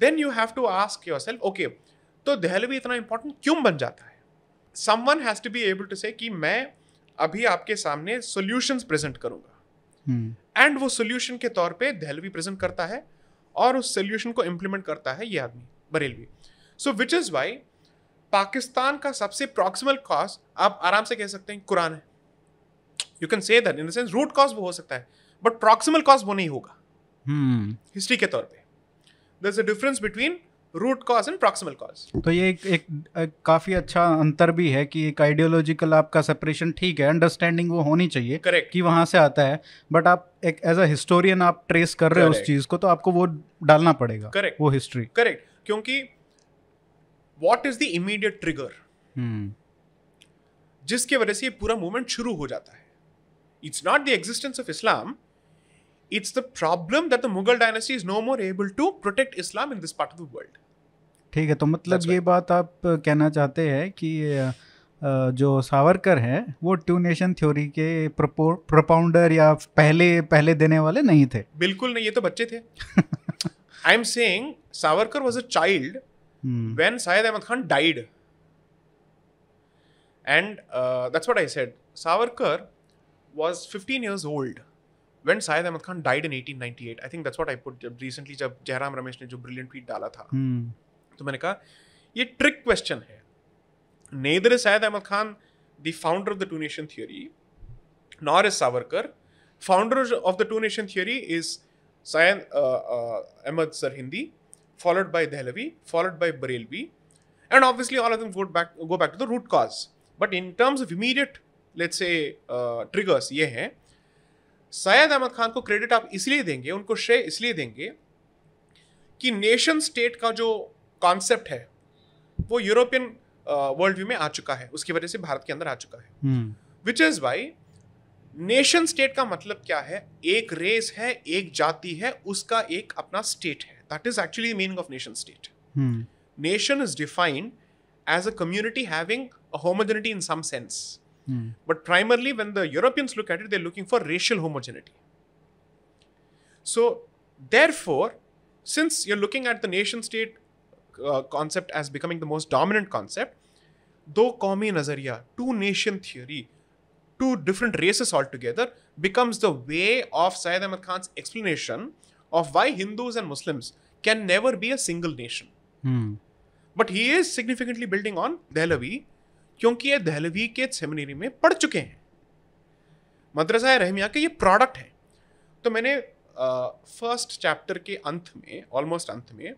then you have to ask yourself okay तो दहलवी इतना इंपॉर्टेंट क्यों बन जाता है someone has to be able to say कि मैं अभी आपके सामने सोल्यूशन प्रेजेंट करूंगा एंड hmm. वो सोल्यूशन के तौर पर दहलवी प्रेजेंट करता है और उस सोल्यूशन को इम्प्लीमेंट करता है ये आदमी Barelvi so which is why Pakistan का सबसे प्रॉक्सिमल कॉज आप आराम से कह सकते हैं कुरान है you can say that in the sense root cause वो हो सकता है बट प्रॉक्सिमल कॉज वो नहीं होगा हिस्ट्री hmm. के तौर पे there's a difference between root cause and proximal cause तो ये एक, एक, एक काफी अच्छा अंतर भी है कि एक आइडियोलॉजिकल आपका सेपरेशन ठीक है अंडरस्टैंडिंग वो होनी चाहिए करेक्ट कि वहां से आता है बट आप एक एज अ हिस्टोरियन आप ट्रेस कर रहे हो उस चीज को तो आपको वो डालना पड़ेगा करेक्ट वो हिस्ट्री करेक्ट क्योंकि what is the immediate trigger जिसकी वजह से ये पूरा मूवमेंट शुरू हो जाता है it's not the existence of Islam it's the problem that the Mughal dynasty is no more able to protect Islam in this part of the world ठीक है तो मतलब ये बात आप कहना चाहते हैं कि जो सावरकर है वो टू नेशन थ्योरी के प्रोपाउंडर या पहले पहले देने वाले नहीं थे बिल्कुल नहीं ये तो बच्चे थे I am saying Savarkar was a child when Syed Ahmad Khan died and that's what I said Savarkar was 15 years old when Syed Ahmad Khan died in 1898 I think that's what I put जब recently जब जयराम रमेश ने जो brilliant tweet डाला था hmm. तो मैंने कहा ये trick question है neither is Syed Ahmad Khan the founder of the two nation theory nor is Savarkar founder of the two nation theory is Syed uh, uh, Ahmad Sarhindi followed by Dehlavi followed by Barelvi and obviously all of them go back go back to the root cause but in terms of immediate let's say uh, triggers ये हैं सैयद अहमद खान को credit आप इसलिए देंगे उनको श्रेय इसलिए देंगे कि नेशन स्टेट का जो कॉन्सेप्ट है वो यूरोपियन वर्ल्ड व्यू में आ चुका है उसकी वजह से भारत के अंदर आ चुका है which is why nation state का मतलब क्या है एक रेस है एक जाति है उसका एक अपना स्टेट है that is actually meaning of nation state nation is defined as a community having a homogeneity in some sense Mm. But primarily, when the Europeans look at it, they're looking for racial homogeneity. So, therefore, since you're looking at the nation state uh, concept as becoming the most dominant concept, though Qaumi Nazariya, two nation theory, two different races altogether, becomes the way of Syed Ahmad Khan's explanation of why Hindus and Muslims can never be a single nation. Mm. But he is significantly building on Dehlavi क्योंकि ये दहलवी के seminary में पढ़ चुके हैं मदरसा रहमिया के ये product हैं तो मैंने फर्स्ट uh, चैप्टर के अंत में ऑलमोस्ट अंत में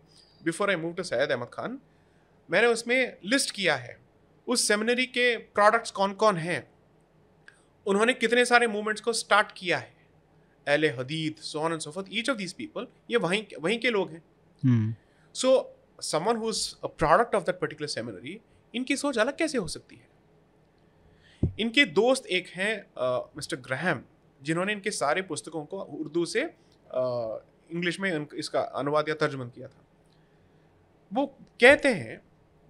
before I move to Syed Ahmad Khan मैंने उसमें लिस्ट किया है उस सेमिनरी के प्रोडक्ट्स कौन कौन हैं उन्होंने कितने सारे मूवमेंट्स को स्टार्ट किया है एल हदीद सोहन एंड सोफत ईच ऑफ दीज पीपल ये वहीं वहीं के लोग हैं so some who product of that particular seminary इनकी सोच अलग कैसे हो सकती है इनके दोस्त एक हैं मिस्टर ग्रहम जिन्होंने इनके सारे पुस्तकों को उर्दू से इंग्लिश में इसका अनुवाद या तर्जमन किया था वो कहते हैं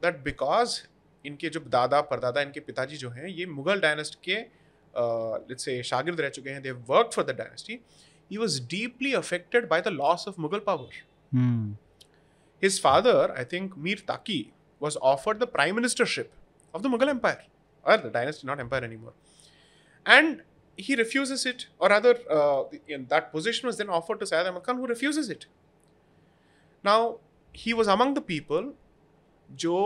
दैट बिकॉज इनके जो दादा परदादा इनके पिताजी जो हैं ये मुगल डायनेस्ट के लेट्स से शागिर्द रह चुके हैं they work for the dynasty he was deeply affected by the loss of Mughal power his father I think Mir Taqi was offered the prime ministership of the Mughal Empire, or the dynasty, not empire anymore. And he refuses it, or rather, uh, in that position was then offered to Sayyid Ahmad Khan, who refuses it. Now, he was among the people जो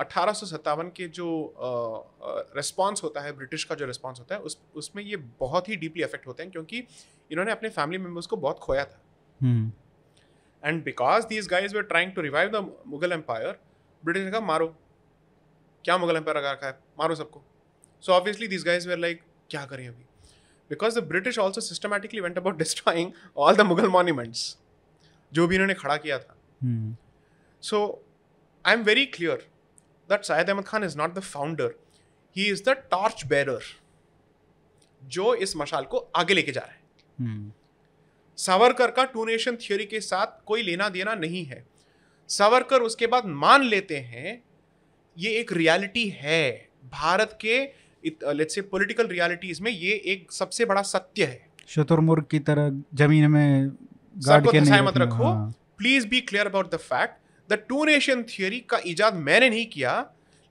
अठारह के जो response होता है British का जो response होता है उस उसमें ये बहुत ही डीपली अफेक्ट होते हैं क्योंकि इन्होंने अपने फैमिली मेम्बर्स को बहुत खोया था and because these guys were trying to revive the Mughal empire British ने कहा मारो क्या मुगल एम्पायर रखा है मारो सबको so obviously this guys were like क्या करें अभी because the British also systematically went about destroying all the Mughal monuments जो भी इन्होंने खड़ा किया था so I am very clear that Syed Ahmad Khan is not the founder he is the torch bearer जो इस मशाल को आगे लेके जा रहा है hmm. सावरकर का टू नेशन थ्योरी के साथ कोई लेना देना नहीं है सावरकर उसके बाद मान लेते हैं ये एक रियलिटी है भारत के लेट्स से पॉलिटिकल रियलिटीज में ये एक सबसे बड़ा सत्य है शतुर्मुर्ग की तरह जमीन में गाड़ के नहीं मत रखो please be clear about the fact the two nation theory का इजाद मैंने नहीं किया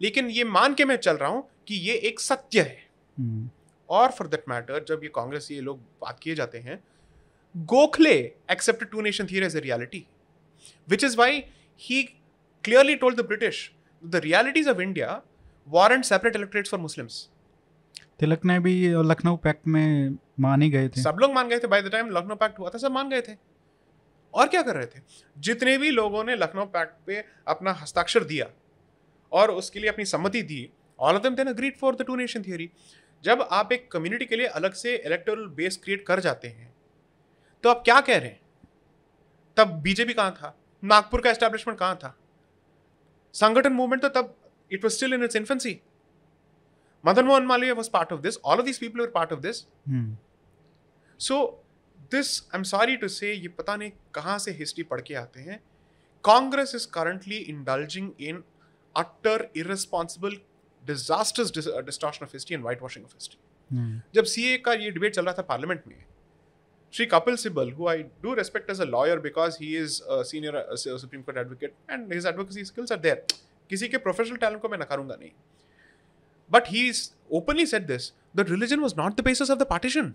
लेकिन ये मान के मैं चल रहा हूँ कि ये एक सत्य है हम्म। और फॉर दैट मैटर जब ये कांग्रेस ये लोग बात किए जाते हैं Gokhale accept two nation theory as a reality which is why he clearly told the British the realities of India warrant separate electorates for Muslims. Tilak ने भी लखनऊ पैक्ट में मान ही गए थे सब लोग मान गए थे by the time Lucknow pact हुआ था सब मान गए थे और क्या कर रहे थे जितने भी लोगों ने लखनऊ पैक्ट पे अपना हस्ताक्षर दिया और उसके लिए अपनी सम्मति दी all of then agreed for the two nation theory जब आप एक कम्युनिटी के लिए अलग से इलेक्टोरल बेस क्रिएट कर जाते हैं तो आप क्या कह रहे हैं तब बीजेपी कहाँ था नागपुर का एस्टेब्लिशमेंट कहाँ था संगठन मूवमेंट तो तब it was still in its infancy Madan Mohan Malviya was part of this all of this people part of this so this I am sorry to say ये पता नहीं कहाँ से हिस्ट्री पढ़ के आते हैं Congress is currently indulging in utter irresponsible disasters distortion of history and white washing of history जब ए का ये डिबेट चल रहा था पार्लियामेंट में Sri Kapil Sibal, who I do respect as a lawyer because he is a senior uh, Supreme Court advocate and his advocacy skills are there. किसी के प्रोफेशनल टैलेंट को मैं नकारूंगा नहीं but he openly said this that religion was not the basis of the partition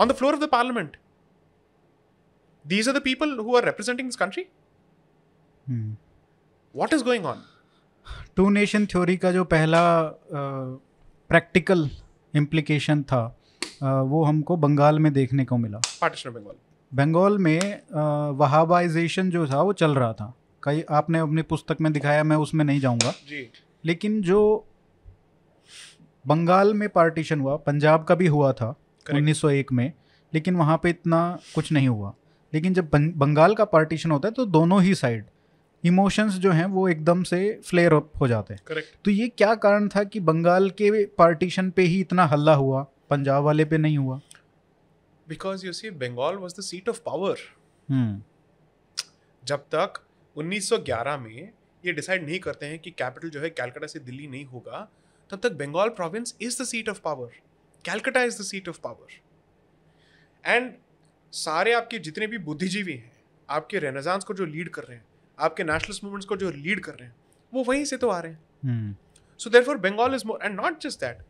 on the floor of the parliament these are the people who are representing this country hmm. what is going on two nation theory का जो पहला practical uh, implication था वो हमको बंगाल में देखने को मिला पार्टीशन बंगाल बंगाल में वहाबाइजेशन जो था वो चल रहा था कई आपने अपनी पुस्तक में दिखाया मैं उसमें नहीं जाऊंगा जी लेकिन जो बंगाल में पार्टीशन हुआ पंजाब का भी हुआ था उन्नीस में लेकिन वहाँ पे इतना कुछ नहीं हुआ लेकिन जब बंगाल का पार्टीशन होता है तो दोनों ही साइड इमोशंस जो हैं वो एकदम से फ्लेयर अप हो जाते हैं करेक्ट तो ये क्या कारण था कि बंगाल के पार्टीशन पे ही इतना हल्ला हुआ पंजाब वाले पे नहीं हुआ because you see Bengal was the seat of power जब तक 1911 में ये डिसाइड नहीं करते हैं कि कैपिटल जो है कैलकाटा से दिल्ली नहीं होगा तब तक Bengal province is the seat of power Calcutta is the seat of power and सारे आपके जितने भी बुद्धिजीवी हैं आपके रेनाजांस को जो लीड कर रहे हैं आपके नेशनलिस्ट मूवमेंट्स को जो लीड कर रहे हैं वो वहीं से तो आ रहे हैं so therefore Bengal is more and not just that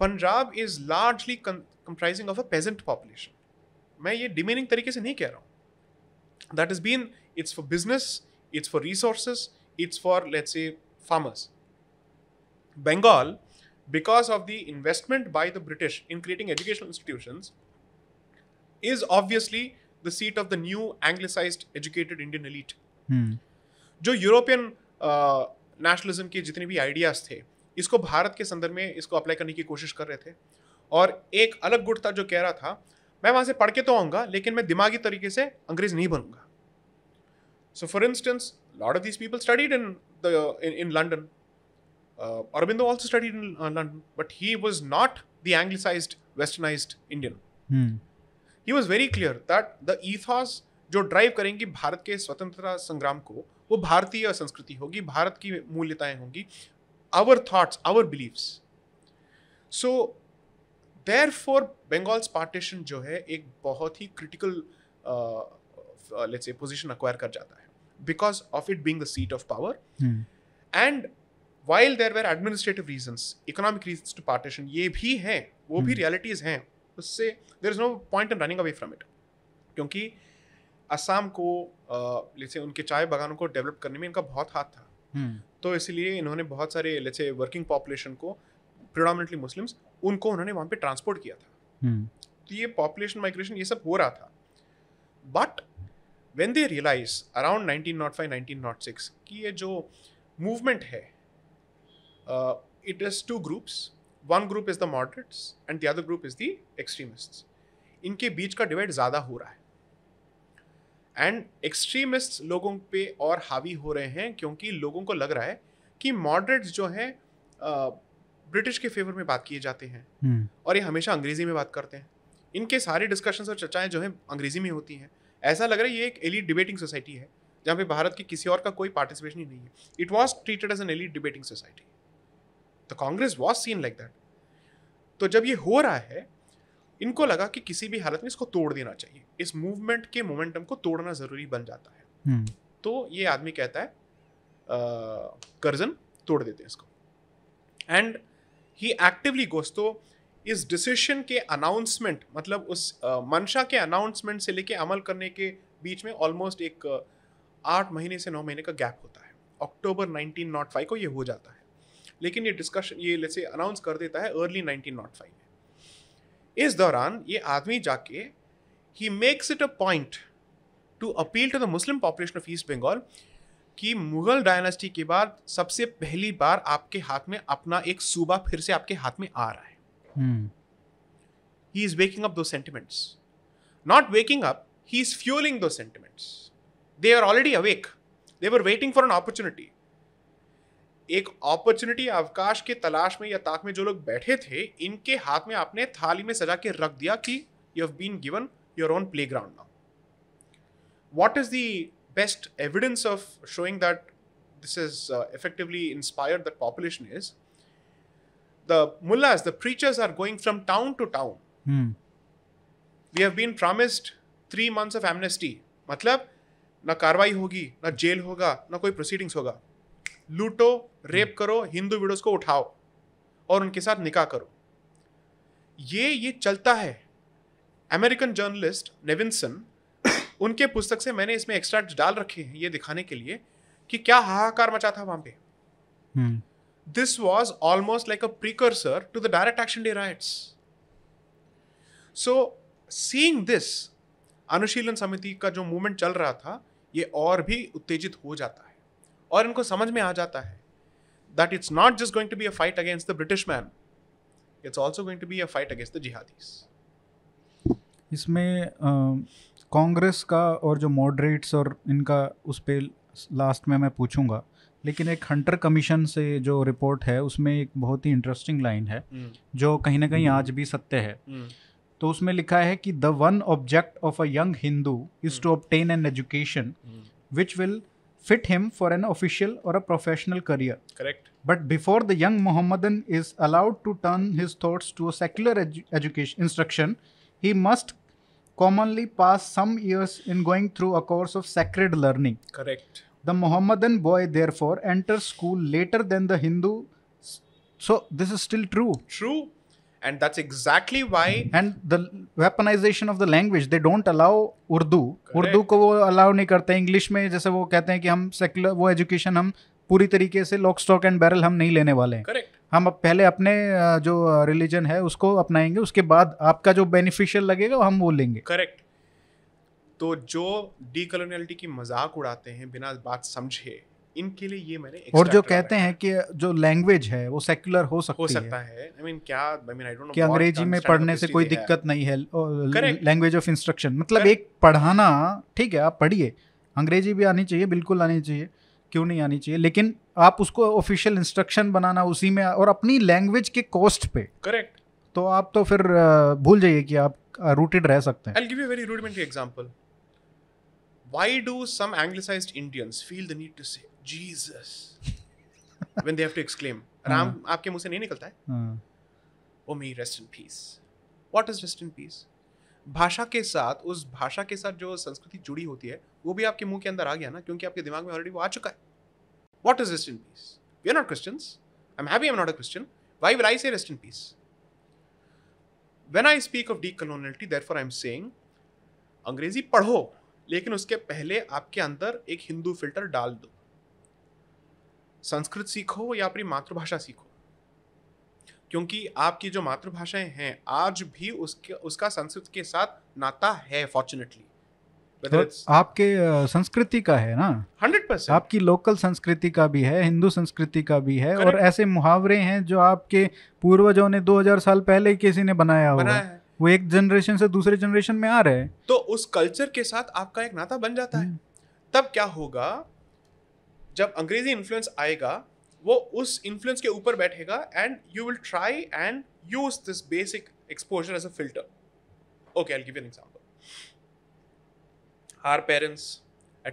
Punjab is largely comprising of a peasant population मैं ये डिमेनिंग तरीके से नहीं कह रहा हूँ that is been it's for business it's for resource it's for let's a farmers Bengal, because of the investment by the British in creating educational institutions, is obviously the seat of the new anglicized educated Indian elite. Hmm. जो European nationalism uh, के जितने भी ideas थे इसको भारत के संदर्भ में इसको अप्लाई करने की कोशिश कर रहे थे और एक अलग गुट था जो कह रहा था मैं वहाँ से पढ़ के तो आऊँगा लेकिन मैं दिमागी तरीके से अंग्रेज नहीं बनूंगा so for instance lord of this people studied in the in London Aurobindo also studied in London but he was not the anglicise westernise Indian he was very clear that the ethos जो drive करेंगी भारत के स्वतंत्रता संग्राम को वो भारतीय संस्कृति होगी भारत की मूल्यताएं होंगी our thoughts, our beliefs. So, therefore, Bengal's partition जो है एक बहुत ही critical let's say position acquire कर जाता है because of it being the seat of power and while there were administrative reasons economic reasons to partition ये भी हैं वो भी रियलिटीज़ hmm. हैं उससे there is no point in running away from it क्योंकि असम को जैसे uh, उनके चाय बागानों को डेवलप करने में इनका बहुत हाथ था hmm. तो इसलिए इन्होंने बहुत सारे जैसे वर्किंग पॉपुलेशन को प्रोडामेंटली मुस्लिम्स उनको उन्होंने वहाँ पे ट्रांसपोर्ट किया था हम्म। तो ये पॉपुलेशन माइग्रेशन ये सब हो रहा था but when they realise around nineteen not five nineteen not six कि ये जो मूवमेंट है it is two groups one group is the moderates and the other group is the extremist इनके बीच का डिवाइड ज़्यादा हो रहा है एंड एक्सट्रीमिस्ट लोगों पे और हावी हो रहे हैं क्योंकि लोगों को लग रहा है कि मॉडरेट्स जो हैं ब्रिटिश के फेवर में बात किए जाते हैं hmm. और ये हमेशा अंग्रेजी में बात करते हैं इनके सारे डिस्कशंस और चर्चाएं जो हैं अंग्रेजी में होती हैं ऐसा लग रहा है ये एक एलिट डिबेटिंग सोसाइटी है जहाँ पे भारत के किसी और का कोई पार्टिसिपेशन ही नहीं है it was treated as an elite debating society the Congress was seen like that तो जब ये हो रहा है इनको लगा कि किसी भी हालत में इसको तोड़ देना चाहिए इस मूवमेंट के मोमेंटम को तोड़ना ज़रूरी बन जाता है हम्म। तो ये आदमी कहता है कर्जन तोड़ देते हैं इसको एंड ही एक्टिवली गोस तो इस डिसीशन के अनाउंसमेंट मतलब उस मंशा के अनाउंसमेंट से लेके अमल करने के बीच में ऑलमोस्ट एक आठ महीने से नौ महीने का गैप होता है अक्टूबर नाइनटीन नॉट फाइव को ये हो जाता है लेकिन ये डिस्कशन ये जैसे अनाउंस कर देता है अर्ली नाइनटीन नॉट फाइव इस दौरान ये आदमी जाके he makes it a point to appeal to the Muslim population of East Bengal कि मुगल डायनेस्टी के बाद सबसे पहली बार आपके हाथ में अपना एक सूबा फिर से आपके हाथ में आ रहा है he is waking up those sentiments not waking up he is fuelling those sentiments they are already awake they were waiting for an opportunity एक अपॉर्चुनिटी अवकाश के तलाश में या ताक में जो लोग बैठे थे इनके हाथ में आपने थाली में सजा के रख दिया कि you have been given your own playground now what is the best evidence of showing that this is effectively inspire that population is the mullahs the preachers are going from town to town we have been promised three months of amnesty मतलब ना कार्रवाई होगी ना jail होगा ना कोई proceedings होगा लूटो हम्म। रेप करो हिंदू वीडियोस को उठाओ और उनके साथ निकाह करो ये ये चलता है अमेरिकन जर्नलिस्ट नेविनसन <coughs> उनके पुस्तक से मैंने इसमें एक्सट्रैक्ट डाल रखे हैं ये दिखाने के लिए कि क्या हाहाकार मचा था वहां पे this was almost like a precursor to the direct action day riots so seeing this Anushilan Samiti का जो मूवमेंट चल रहा था ये और भी उत्तेजित हो जाता है और इनको समझ में आ जाता है that it's not just going to be a fight against the British man it's also going to be a fight against the jihadis इसमें कांग्रेस का और जो मॉडरेट्स और इनका उस पर लास्ट में मैं पूछूंगा लेकिन एक हंटर कमीशन से जो रिपोर्ट है उसमें एक बहुत ही इंटरेस्टिंग लाइन है hmm. जो कहीं ना कहीं hmm. आज भी सत्य है hmm. तो उसमें लिखा है कि the one object of a young Hindu is to obtain an education which will fit him for an official or a professional career. Correct. But before the young Mohammedan is allowed to turn his thoughts to a secular edu- education instruction, he must commonly pass some years in going through a course of sacred learning. Correct. The Mohammedan boy therefore enters school later than the Hindu. So this is still true. True. and that's exactly why and the weaponization of the language they don't allow urdu Correct. urdu को वो allow नहीं करते english में जैसे वो कहते हैं कि हम secular वो education हम पूरी तरीके से लॉक स्टॉक एंड बैरल हम नहीं लेने वाले हैं करेक्ट हम अब पहले अपने जो रिलीजन है उसको अपनाएंगे उसके बाद आपका जो बेनिफिशियल लगेगा हम वो लेंगे करेक्ट तो जो डी की मजाक उड़ाते हैं बिना बात समझे इनके लिए ये मैंने और जो कहते हैं कि जो लैंग्वेज है वो सेक्युलर हो सकती हो सकता है आई I मीन mean, क्या I mean I don't know कि अंग्रेजी में पढ़ने से कोई दिक्कत नहीं है लैंग्वेज ऑफ इंस्ट्रक्शन मतलब एक पढ़ाना ठीक है आप पढ़िए अंग्रेजी भी आनी चाहिए बिल्कुल आनी चाहिए क्यों नहीं आनी चाहिए लेकिन आप उसको ऑफिशियल इंस्ट्रक्शन बनाना उसी में और अपनी लैंग्वेज के कॉस्ट पे करेक्ट तो आप तो फिर भूल जाइए कि आप रूटेड रह सकते हैं I give you very rudimentary example why do some anglicized Indians feel the need to say Jesus when they have to exclaim Ram आपके मुंह से नहीं निकलता है oh me rest in peace what is rest in peace भाषा के साथ उस भाषा के साथ जो संस्कृति जुड़ी होती है वो भी आपके मुंह के अंदर आ गया ना क्योंकि आपके दिमाग में ऑलरेडी वो आ चुका है what is rest in peace we are not Christians I am happy am not a Christian why will I say rest in peace when I speak of decoloniality therefore I am saying Angrezi पढ़ो लेकिन उसके पहले आपके अंदर एक Hindu filter डाल दो संस्कृत सीखो या अपनी मातृभाषा सीखो क्योंकि आपकी जो मातृभाषाएं हैं आज भी उसके उसका संस्कृत के साथ नाता है फॉर्चुनेटली तो आपके संस्कृति का है ना हंड्रेड परसेंट आपकी लोकल संस्कृति का भी है हिंदू संस्कृति का भी है और ऐसे मुहावरे हैं जो आपके पूर्वजों ने 2000 साल पहले किसी ने बनाया होगा वो एक जनरेशन से दूसरे जनरेशन में आ रहे हैं तो उस कल्चर के साथ आपका एक नाता बन जाता है हम्म। तब क्या होगा जब अंग्रेजी इन्फ्लुएंस आएगा वो उस इन्फ्लुएंस के ऊपर बैठेगा and you will try and use this basic exposure as a filter okay I give an example our parents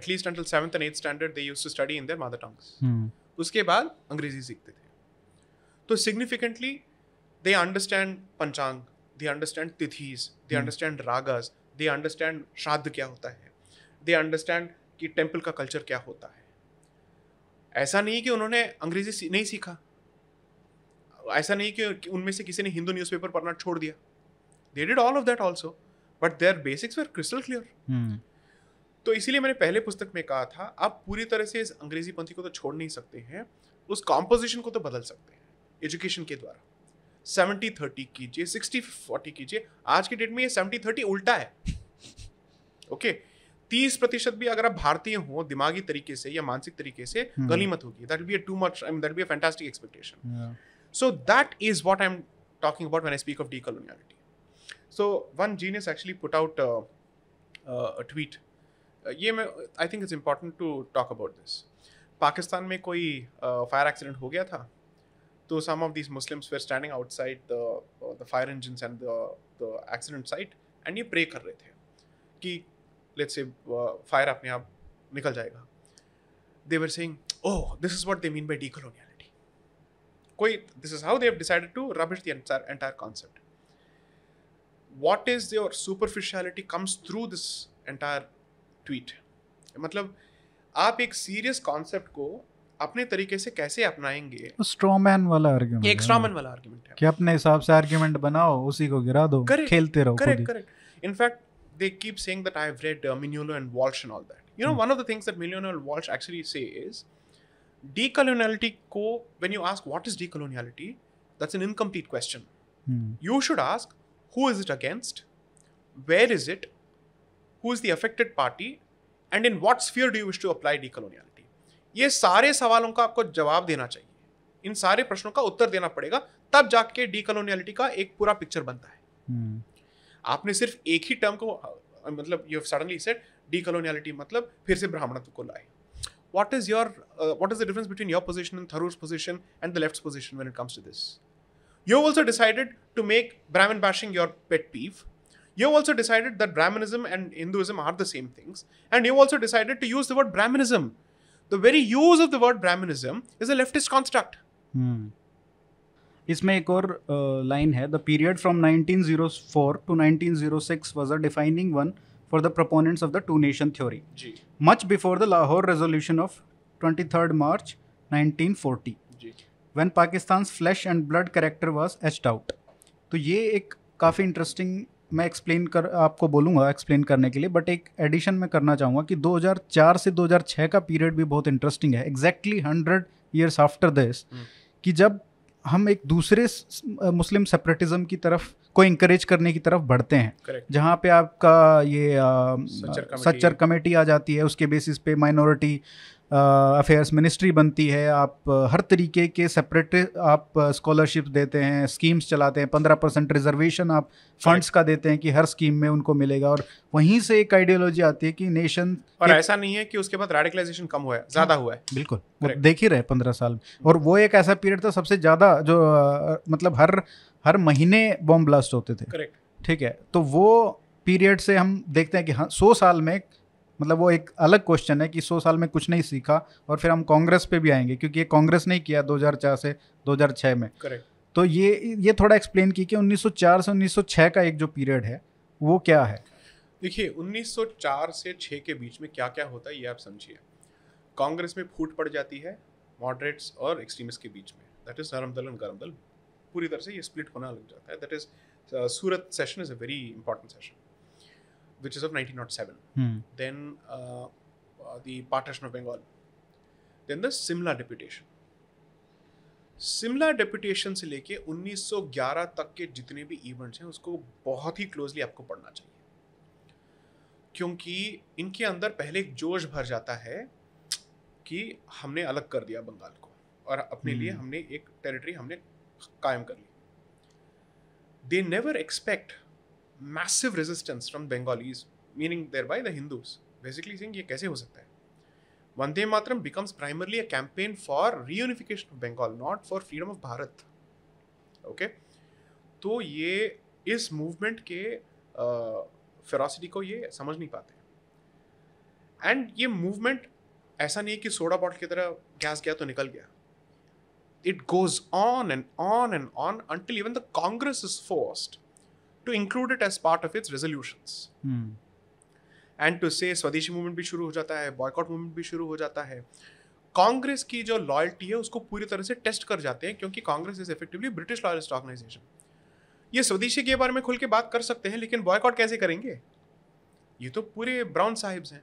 at least until seventh and eighth standard they used to study in their mother tongues उसके बाद अंग्रेजी सीखते थे तो significantly they understand panchang they understand tithis they understand ragas they understand shraddha क्या होता है they understand कि टेम्पल का कल्चर क्या होता है ऐसा नहीं कि उन्होंने अंग्रेजी नहीं सीखा ऐसा नहीं कि उनमें से किसी ने हिंदू न्यूज़पेपर पढ़ना छोड़ दिया they did all of that also but their basics were crystal clear तो इसीलिए मैंने पहले पुस्तक में कहा था आप पूरी तरह से इस अंग्रेजी पंथी को तो छोड़ नहीं सकते हैं उस कॉम्पोजिशन को तो बदल सकते हैं एजुकेशन के द्वारा सेवेंटी थर्टी कीजिए सिक्सटी फोर्टी कीजिए आज के डेट में ये सेवेंटी थर्टी उल्टा है ओके okay? तीस प्रतिशत भी अगर आप भारतीय हो दिमागी तरीके से या मानसिक तरीके से हम्म। गली मत होगी that be too much that be fantastic expectation so that is what I am talking about when I speak of decoloniality so one genius actually put out tweet ये मैं I think it's important to talk about this Pakistan में कोई fire uh, accident हो गया था तो some of this Muslims were standing outside the fire engine and the accident site and ये pray कर रहे थे कि लेट्स से फायर अपने आप निकल जाएगा देवर Singh oh this is what they mean by decoloniality कोई this is how they decided to rubbish the entire concept what is your superficiality comes through this entire tweet मतलब आप एक serious concept को अपने तरीके से कैसे अपनाएंगे स्ट्रॉमैन वाला आर्गुमेंट एक स्ट्रॉमैन वाला आर्गुमेंट है कि अपने हिसाब से आर्गुमेंट बनाओ उसी को गिरा दो करेक्ट खेलते रहो correct correct in fact they keep saying that I've read uh, Mignolo and Walsh and all that. You know, mm. one of the things that Mignolo and Walsh actually say is decoloniality co when you ask what is decoloniality, that's an incomplete question. Mm. You should ask who is it against, where is it, who is the affected party, and in what sphere do you wish to apply decoloniality? ये सारे सवालों का आपको जवाब देना चाहिए इन सारे प्रश्नों का उत्तर देना पड़ेगा तब जाके डी का एक पूरा पिक्चर बनता है hmm. आपने सिर्फ एक ही टर्म को मतलब you have suddenly said decoloniality मतलब फिर से ब्राह्मणत्व को लाए what is your what is the difference between your position and Tharoor's position and the left position when it comes to this you also decided to make Brahmin bashing your pet peeve you also decided that Brahminism and Hinduism are the same things and you also decided to use the word Brahminism the very use of the word Brahminism is a leftist construct इसमें एक और लाइन है the period from 1904 to 1906 was a defining one for the proponents of the two nation theory much before the Lahore resolution of 23 March 1940 जी when Pakistan flesh and blood character was etched out तो ये एक काफ़ी इंटरेस्टिंग मैं explain कर आपको बोलूँगा explain करने के लिए बट एक एडिशन में करना चाहूँगा कि 2004 से 2006 का पीरियड भी बहुत इंटरेस्टिंग है exactly hundred years after this कि जब हम एक दूसरे मुस्लिम सेपरेटिज्म की तरफ को इंकरेज करने की तरफ बढ़ते हैं जहाँ पे आपका ये सच्चर कमेटी आ जाती है उसके बेसिस पे माइनॉरिटी अफेयर्स मिनिस्ट्री बनती है आप हर तरीके के सेपरेट आप स्कॉलरशिप देते हैं स्कीम्स चलाते हैं पंद्रह परसेंट रिजर्वेशन आप फंड्स का देते हैं कि हर स्कीम में उनको मिलेगा और वहीं से एक आइडियोलॉजी आती है कि नेशन और ऐसा नहीं है कि उसके बाद रेडिकलाइजेशन कम हुआ है ज़्यादा हाँ, हुआ है बिल्कुल देख ही रहे पंद्रह साल और वो एक ऐसा पीरियड था सबसे ज़्यादा जो मतलब हर हर महीने बॉम्ब ब्लास्ट होते थे करेक्ट ठीक है तो वो पीरियड से हम देखते हैं कि हाँ सौ साल में मतलब वो एक अलग क्वेश्चन है कि सौ साल में कुछ नहीं सीखा और फिर हम कांग्रेस पे भी आएंगे क्योंकि ये कांग्रेस ने किया दो से दो में करेक्ट तो ये ये थोड़ा एक्सप्लेन की कि 1904 से 1906 का एक जो पीरियड है वो क्या है देखिए 1904 से 6 के बीच में क्या क्या होता है ये आप समझिए कांग्रेस में फूट पड़ जाती है मॉडरेट्स और एक्सट्रीमिस्ट के बीच में दैट इज़ नरम दल एंड गरम दल पूरी तरह से ये स्प्लिट होना लग जाता है that is Surat session is a very important session which is of 1907. Hmm. Then uh, uh, the partition of Bengal. Then the Simla deputation. Simla deputation से लेके 1911 तक के जितने भी इवेंट्स हैं उसको बहुत ही क्लोजली आपको पढ़ना चाहिए क्योंकि इनके अंदर पहले एक जोश भर जाता है कि हमने अलग कर दिया बंगाल को और अपने लिए hmm. हमने एक टेरिटरी हमने कायम कर ली they never expect massive resistance from Bengalis meaning thereby the Hindus basically Singh ये कैसे हो सकता है Vande Mataram becomes primarily a campaign for reunification of Bengal not for freedom of Bharat okay तो ये इस मूवमेंट के फेरासिटी को ये समझ नहीं पाते एंड ये मूवमेंट ऐसा नहीं है कि सोडा बॉटल की तरह गैस गया तो निकल गया it goes on and on and on until even the Congress is forced to include it as part of its resolutions. Hmm. And to say Swadeshi movement भी शुरू हो जाता है बॉयकॉट मूवमेंट भी शुरू हो जाता है कांग्रेस की जो लॉयल्टी है उसको पूरी तरह से टेस्ट कर जाते हैं क्योंकि Congress is effectively British loyalist organisation ये स्वदेशी के बारे में खुल के बात कर सकते हैं लेकिन बॉयकॉट कैसे करेंगे ये तो पूरे ब्राउन साहिब्स हैं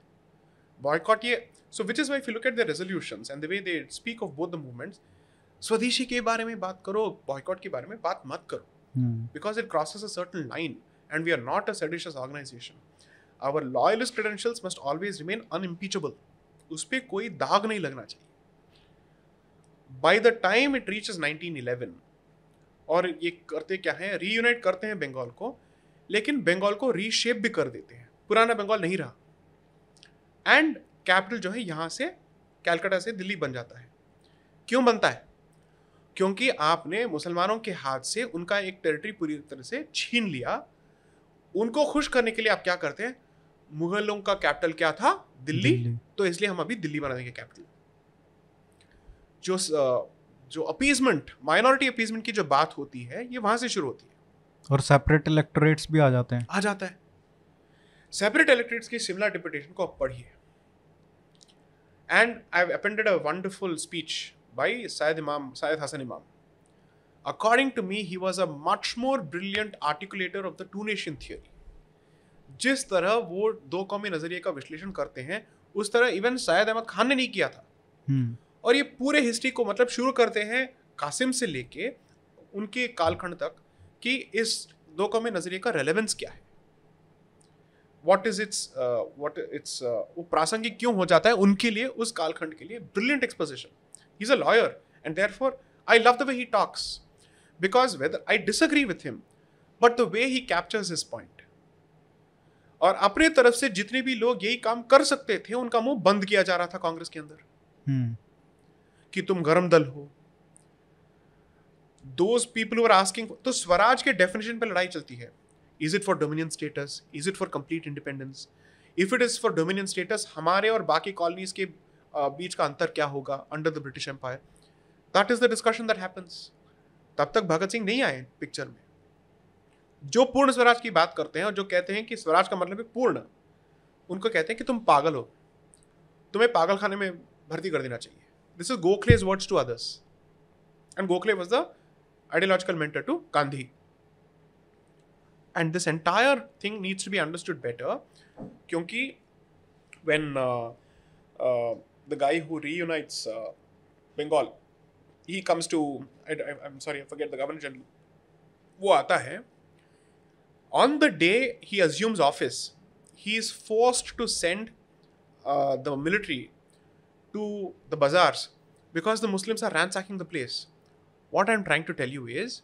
बॉयकॉट ये so which is why look at the resolution and the way they speak of both the movements Swadeshi के बारे में बात करो बॉयकॉट के बारे में बात मत करो mm. because it crosses a certain line and we are not a seditious organization. Our loyalist credentials must always remain unimpeachable. उस पर कोई दाग नहीं लगना चाहिए by the time it reaches 1911 और ये करते क्या है रीयूनाइट करते हैं बंगाल को लेकिन बंगाल को रीशेप भी कर देते हैं पुराना बंगाल नहीं रहा एंड कैपिटल जो है यहाँ से कैलकाटा से दिल्ली बन जाता है क्यों बनता है क्योंकि आपने मुसलमानों के हाथ से उनका एक टेरिटरी पूरी तरह से छीन लिया उनको खुश करने के लिए आप क्या करते हैं मुगलों का कैपिटल क्या था दिल्ली, दिल्ली। तो इसलिए हम अभी दिल्ली बना देंगे कैपिटल जो जो अपीजमेंट माइनॉरिटी अपीजमेंट की जो बात होती है ये वहां से शुरू होती है और सेपरेट इलेक्टोरेट्स भी आ जाते हैं आ जाता है सेपरेट इलेक्टोरेट्स की सिमिलर डिप्यूटेशन को आप पढ़िए and I have appended a wonderful speech by Syed Imam, Syed Hassan Imam. According to me, he was a much more brilliant articulator of the two nation theory. जिस तरह वो दो कौमी नजरिए का विश्लेषण करते हैं उस तरह इवन शायद अहमद खान ने नहीं किया था hmm. और ये पूरे हिस्ट्री को मतलब शुरू करते हैं कासिम से लेके उनके कालखंड तक कि इस दो कौमी नजरिए का रेलेवेंस क्या है what is it's what it's वो प्रासंगिक क्यों हो जाता है उनके लिए उस कालखंड के लिए brilliant exposition He's a lawyer, and therefore I love the way he talks because whether I disagree with him, but the way he captures his point. और अपने तरफ से जितने भी लोग यही काम कर सकते थे उनका मुंह बंद किया जा रहा था कांग्रेस के अंदर hmm. कि तुम गर्म दल हो दोज पीपल आस्किंग तो स्वराज के डेफिनेशन पर लड़ाई चलती है is it for dominion status is it for complete independence if it is for dominion status हमारे और बाकी कॉलोनीज के बीच का अंतर क्या होगा under the British empire that is the discussion that happens तब तक भगत सिंह नहीं आए पिक्चर में जो पूर्ण स्वराज की बात करते हैं और जो कहते हैं कि स्वराज का मतलब है पूर्ण उनको कहते हैं कि तुम पागल हो तुम्हें पागल खाने में भर्ती कर देना चाहिए this is Gokhale's words to others and Gokhale was the ideological mentor to Gandhi and this entire thing needs to be understood better क्योंकि when the guy who reunites uh, Bengal, he comes to, I, I, I'm sorry, I forget the governor general. वो आता है on the day he assumes office, he is forced to send uh, the military to the bazaars because the Muslims are ransacking the place. What I'm trying to tell you is,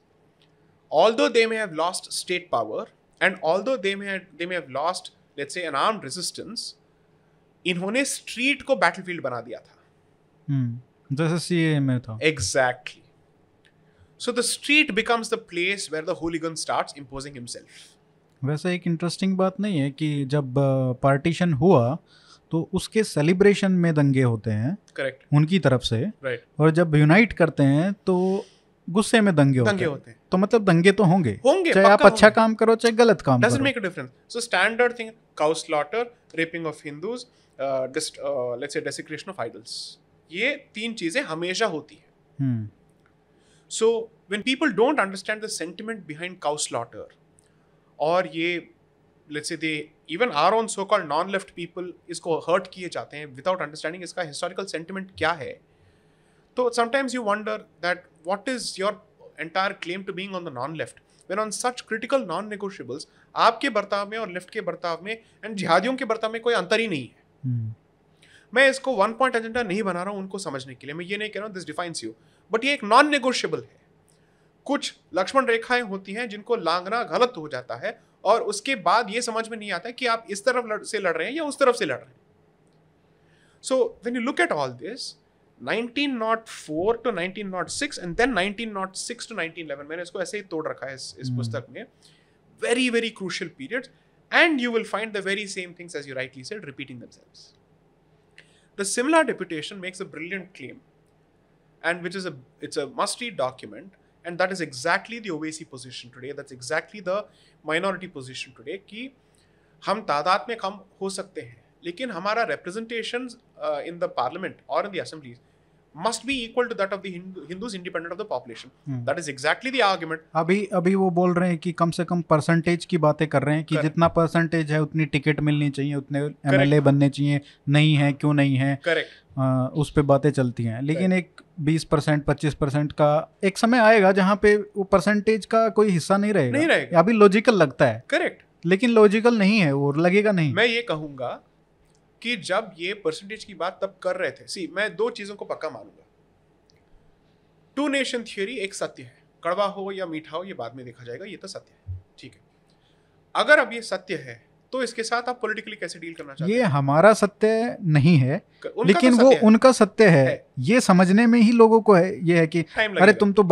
although they may have lost state power and although they may have, they may have lost, let's say, an armed resistance, इन्होंने street को battlefield बना दिया था हम्म, जैसे CA में था exactly so the street becomes the place where the hooligan start imposing himself वैसे एक इंटरेस्टिंग बात नहीं है कि जब पार्टीशन हुआ तो उसके सेलिब्रेशन में दंगे होते हैं करेक्ट उनकी तरफ से राइट right. और जब यूनाइट करते हैं तो गुस्से में दंगे, दंगे होते, होते हैं तो मतलब दंगे तो होंगे होंगे चाहे आप अच्छा काम करो चाहे गलत काम करो make a difference so standard thing cow slaughter raping of Hindus let's say desecration of idols ये तीन चीज़ें हमेशा होती हैं so when people don't understand the sentiment behind cow slaughter और ये let's say they even are on so call non left people इसको hurt किए जाते हैं विदाउट अंडरस्टैंडिंग इसका हिस्टोरिकल सेंटिमेंट क्या है तो sometimes you wonder that what is your entire claim to being on the non left when on such critical non negotiables आपके बर्ताव में और लेफ्ट के बर्ताव में एंड जिहादियों के बर्ताव में कोई अंतर ही नहीं है Hmm. मैं इसको वन पॉइंट एजेंडा नहीं बना रहा हूँ उनको समझने के लिए मैं ये नहीं कह रहा हूँ दिस डिफाइंस यू बट ये एक नॉन नेगोशियबल है कुछ लक्ष्मण रेखाएं होती हैं जिनको लांगना गलत हो जाता है और उसके बाद ये समझ में नहीं आता कि आप इस तरफ से लड़ रहे हैं या उस तरफ से लड़ रहे हैं so when you look at all this 1904 to 1906 and then 1906 to 1911 मैंने इसको ऐसे ही तोड़ रखा है इस, इस hmm. पुस्तक में very very crucial periods and you will find the very same things, as you rightly said, repeating themselves. The similar deputation makes a brilliant claim, and which is a it's a must-read document, and that is exactly the OAC position today. That's exactly the minority position today. कि हम तादाद में कम हो सकते हैं लेकिन हमारा representations uh, in the parliament or in the assemblies must be equal to that of the Hindu, Hindus independent of the population. Hmm. That is exactly the argument. अभी अभी वो बोल रहे हैं कि कम से कम परसेंटेज की बातें कर रहे हैं कि Correct. जितना परसेंटेज है उतनी टिकट मिलनी चाहिए उतने एमएलए बनने चाहिए नहीं है क्यों नहीं है करेक्ट उस पर बातें चलती हैं लेकिन एक बीस परसेंट पच्चीस परसेंट का एक समय आएगा जहाँ पे वो परसेंटेज का कोई हिस्सा नहीं रहेगा नहीं रहेगा अभी लॉजिकल लगता है करेक्ट लेकिन लॉजिकल नहीं है वो लगेगा नहीं मैं ये कहूंगा कि जब ये परसेंटेज की बात तब कर रहे थे सी मैं दो चीज़ों को पक्का मानूंगा टू नेशन थियोरी एक सत्य है कड़वा हो या मीठा हो ये बाद में देखा जाएगा ये तो सत्य है ठीक है अगर अब ये सत्य है तो इसके साथ आप पॉलिटिकली कैसे डील करना चाहते ये हैं? हमारा सत्य नहीं है तो लेकिन वो है। उनका सत्य है।, है ये समझने में ही लोगों को है ये है कि अरे तुम तो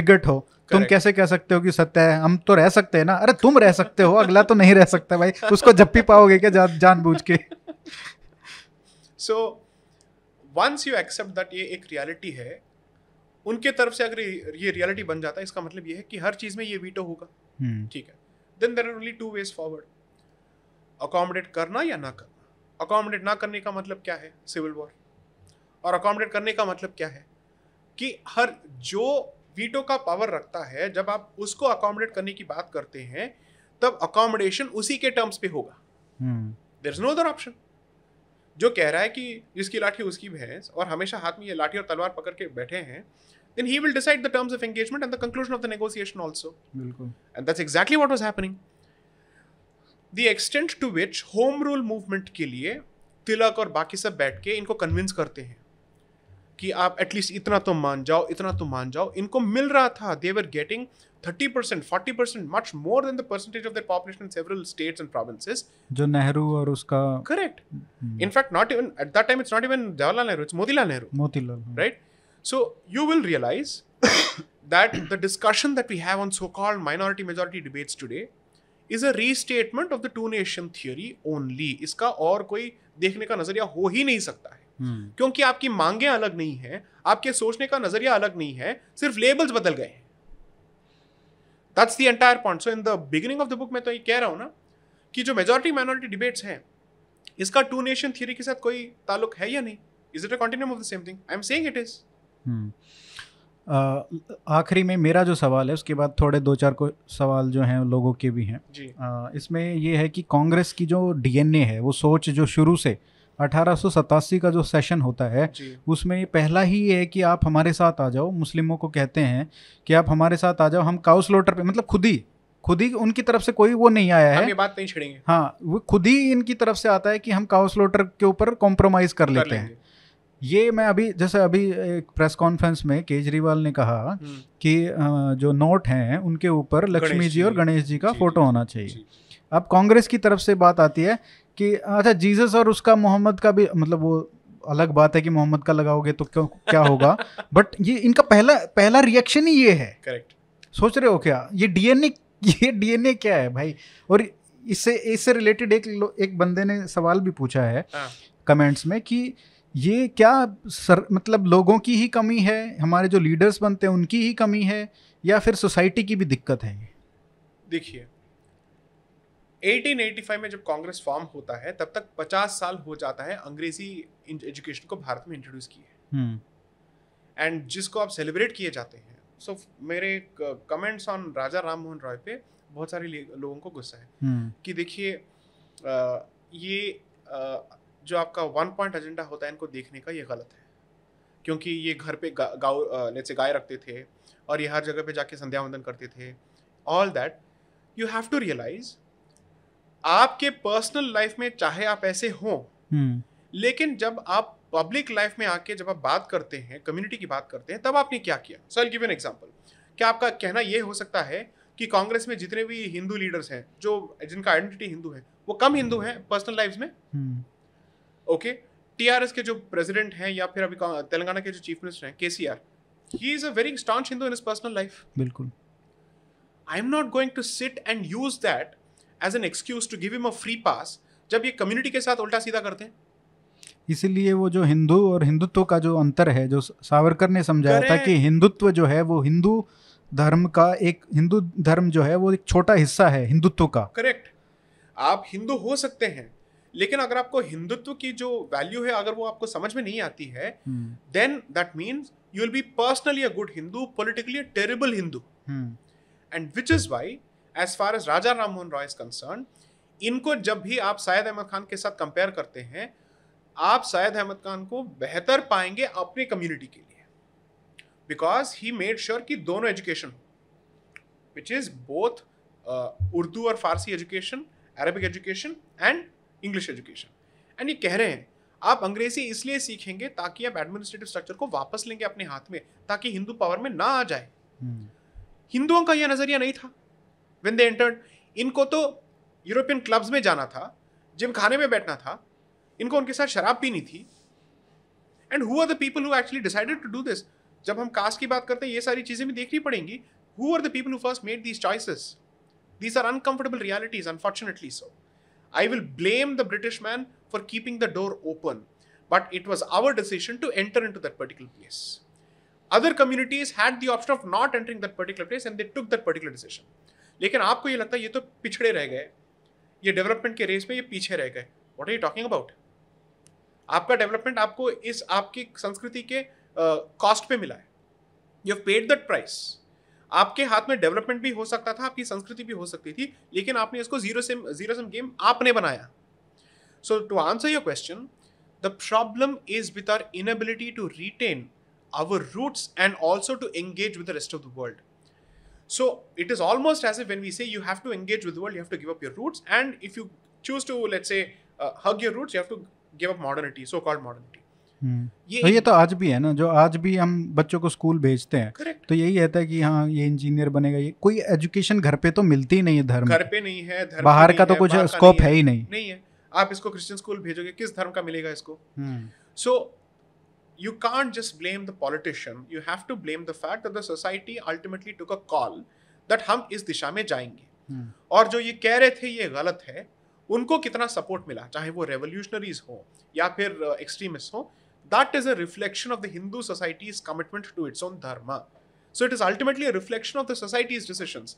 बिगट हो तुम कैसे कह सकते हो कि सत्य है हम तो रह सकते हैं ना अरे तुम रह सकते हो अगला तो नहीं रह सकता भाई उसको जब भी पाओगे क्या जान जानबूझ के so once you accept that ये एक रियलिटी है उनके तरफ से अगर ये रियलिटी बन जाता है इसका मतलब ये है कि हर चीज़ में ये वीटो होगा हम्म। ठीक hmm. है then there are only two ways forward accommodate करना या ना करना अकोमोडेट ना करने का मतलब क्या है सिविल वॉर और अकोमोडेट करने का मतलब क्या है कि हर जो वीटो का पावर रखता है जब आप उसको अकोमोडेट करने की बात करते हैं तब अकोमोडेशन उसी के टर्म्स पे होगा there is no other option जो कह रहा है कि जिसकी लाठी उसकी भैंस और हमेशा हाथ में ये लाठी और तलवार पकड़ के बैठे हैं then he will decide the terms of engagement and the conclusion of the negotiation also बिल्कुल and that's exactly what was happening the extent to which home rule movement के लिए तिलक और बाकी सब बैठ के इनको कन्विंस करते हैं कि आप एटलीस्ट इतना तो मान जाओ इतना तो मान जाओ इनको मिल रहा था they were getting thirty percent forty percent much more than the percentage of the population in several states and provinces जो नेहरू और उसका correct in fact not even at that time it's not even Jawaharlal Nehru it's Motilal Nehru Motilal right so you will realise that the discussion that we have on so called minority majority debates today is a restatement of the two nation theory only इसका और कोई देखने का नजरिया हो ही नहीं सकता हम्म। क्योंकि आपकी मांगे अलग नहीं है आपके सोचने का नजरिया अलग नहीं है सिर्फ लेबल्स बदल गए point so in the beginning of the book मैं तो ये कह रहा हूं ना कि जो मेजोरिटी माइनॉरिटी डिबेट्स हैं इसका टू नेशन थियरी के साथ कोई ताल्लुक है या नहीं is it hmm. A continuum of the same thing I am saying it is आखिरी में मेरा जो सवाल है उसके बाद थोड़े दो चार को सवाल जो हैं लोगों के भी हैं uh, इसमें ये है कि कांग्रेस की जो डीएनए है वो सोच जो शुरू से uh, अठारह का जो सेशन होता है उसमें पहला ही ये है कि आप हमारे साथ आ जाओ मुस्लिमों को कहते हैं कि आप हमारे साथ आ जाओ हम काउस लोटर पे मतलब खुद ही खुद ही उनकी तरफ से कोई वो नहीं आया है ये बात नहीं छेड़ेंगे हाँ वो खुद ही इनकी तरफ से आता है कि हम काउस लोटर के ऊपर कॉम्प्रोमाइज़ कर लेते हैं ये मैं अभी जैसे अभी एक प्रेस कॉन्फ्रेंस में केजरीवाल ने कहा हम्म। कि जो नोट हैं उनके ऊपर लक्ष्मी जी और गणेश जी का फोटो होना चाहिए अब कांग्रेस की तरफ से बात आती है कि अच्छा जीसस और उसका मोहम्मद का भी मतलब वो अलग बात है कि मोहम्मद का लगाओगे तो क्यों क्या होगा बट <laughs> ये इनका पहला पहला रिएक्शन ही ये है करेक्ट सोच रहे हो क्या ये डीएनए ये डीएनए क्या है भाई और इससे इससे रिलेटेड एक एक बंदे ने सवाल भी पूछा है कमेंट्स हाँ। में कि ये क्या सर मतलब लोगों की ही कमी है हमारे जो लीडर्स बनते हैं उनकी ही कमी है या फिर सोसाइटी की भी दिक्कत है ये देखिए 1885 में जब कांग्रेस फॉर्म होता है तब तक 50 साल हो जाता है अंग्रेजी एजुकेशन को भारत में इंट्रोड्यूस किए एंड हम्म। जिसको आप सेलिब्रेट किए जाते हैं सो so, मेरे कमेंट्स ऑन राजा राम मोहन रॉय पे बहुत सारे लोगों को गुस्सा है hmm. कि देखिए ये आ, जो आपका वन पॉइंट एजेंडा होता है इनको देखने का ये गलत है क्योंकि ये घर पे गाँव लेट गाय रखते थे और ये हर जगह पे जाके संध्या वंदन करते थे all that you have to realise आपके पर्सनल लाइफ में चाहे आप ऐसे हो हम्म। लेकिन जब आप पब्लिक लाइफ में आके जब आप बात करते हैं कम्युनिटी की बात करते हैं तब आपने क्या किया so I give an example क्या आपका कहना यह हो सकता है कि कांग्रेस में जितने भी हिंदू लीडर्स हैं जो जिनका आइडेंटिटी हिंदू है वो कम हिंदू हैं पर्सनल लाइफ में ओके हम्म। टीआरएस के जो प्रेसिडेंट हैं या फिर अभी तेलंगाना के जो चीफ मिनिस्टर हैं KCR he is a very staunch Hindu in personal life बिल्कुल I am not going to sit and use that as an excuse to give him a free pass जब ये कम्युनिटी के साथ उल्टा सीधा करते हैं इसीलिए वो जो हिंदू और हिंदुत्व का जो अंतर है जो सावरकर ने समझाया था कि हिंदुत्व जो है वो हिंदू धर्म का एक हिंदू धर्म जो है वो एक छोटा हिस्सा है हिंदुत्व का करेक्ट आप हिंदू हो सकते हैं लेकिन अगर आपको हिंदुत्व की जो वैल्यू है अगर वो आपको समझ में नहीं आती है then that means you will be personally a good Hindu politically a terrible Hindu and which is why as far as Raja Ram Mohan Roy is concern इनको जब भी आप शायद अहमद खान के साथ कंपेयर करते हैं आप शायद अहमद खान को बेहतर पाएंगे अपनी कम्युनिटी के लिए बिकॉज ही मेड श्योर कि दोनों education which is both Urdu और Farsi education Arabic education and English education and ये कह रहे हैं आप अंग्रेजी इसलिए सीखेंगे ताकि आप एडमिनिस्ट्रेटिव स्ट्रक्चर को वापस लेंगे अपने हाथ में ताकि हिंदू पावर में ना आ जाए hmm. हिंदुओं का यह नजरिया नहीं था वेन दे एंटर इनको तो यूरोपियन क्लब्स में जाना था जिम खाने में बैठना था इनको उनके साथ शराब पीनी थी and who are the people who actually decided to do this जब हम कास्ट की बात करते हैं ये सारी चीज़ें भी देखनी पड़ेंगी who are the people who first made these choices these are uncomfortable realities unfortunately so I will blame the British man for keeping the door open but it was our decision to enter in to that particular place other communities had the option of not entering that particular place and they took that particular decision लेकिन आपको ये लगता है ये तो पिछड़े रह गए ये डेवलपमेंट के रेस में ये पीछे रह गए what are you talking about आपका डेवलपमेंट आपको इस आपकी संस्कृति के कॉस्ट uh, पे मिला है you have paid that price आपके हाथ में डेवलपमेंट भी हो सकता था आपकी संस्कृति भी हो सकती थी लेकिन आपने इसको जीरो से जीरो सम गेम आपने बनाया so to answer your question the problem is with our inability to retain our roots and also to engage with the rest of the world So it is almost as if when we say you have to engage with the world, you have to give up your roots. And if you choose to, let's say, uh, hug your roots, you have to give up modernity, so called modernity. ये तो ये तो आज भी है ना जो आज भी हम बच्चों को स्कूल भेजते हैं Correct. तो यही रहता है कि हाँ ये इंजीनियर बनेगा ये कोई एजुकेशन घर पे तो मिलती नहीं है धर्म घर पे नहीं है धर्म बाहर नहीं का तो कुछ स्कोप है ही नहीं नहीं है आप इसको क्रिश्चियन स्कूल भेजोगे किस धर्म का मिलेगा इसको सो hmm. so, you can't just blame the politician. You have to blame the fact that the society ultimately took a call that हम इस दिशा में जाएंगे hmm. और जो ये कह रहे थे ये गलत है उनको कितना सपोर्ट मिला चाहे वो रेवोल्यूशनरीज हो या फिर एक्सट्रीमिस्ट हो that is a reflection of the Hindu society's commitment to its own dharma so it is ultimately a reflection of the society's decisions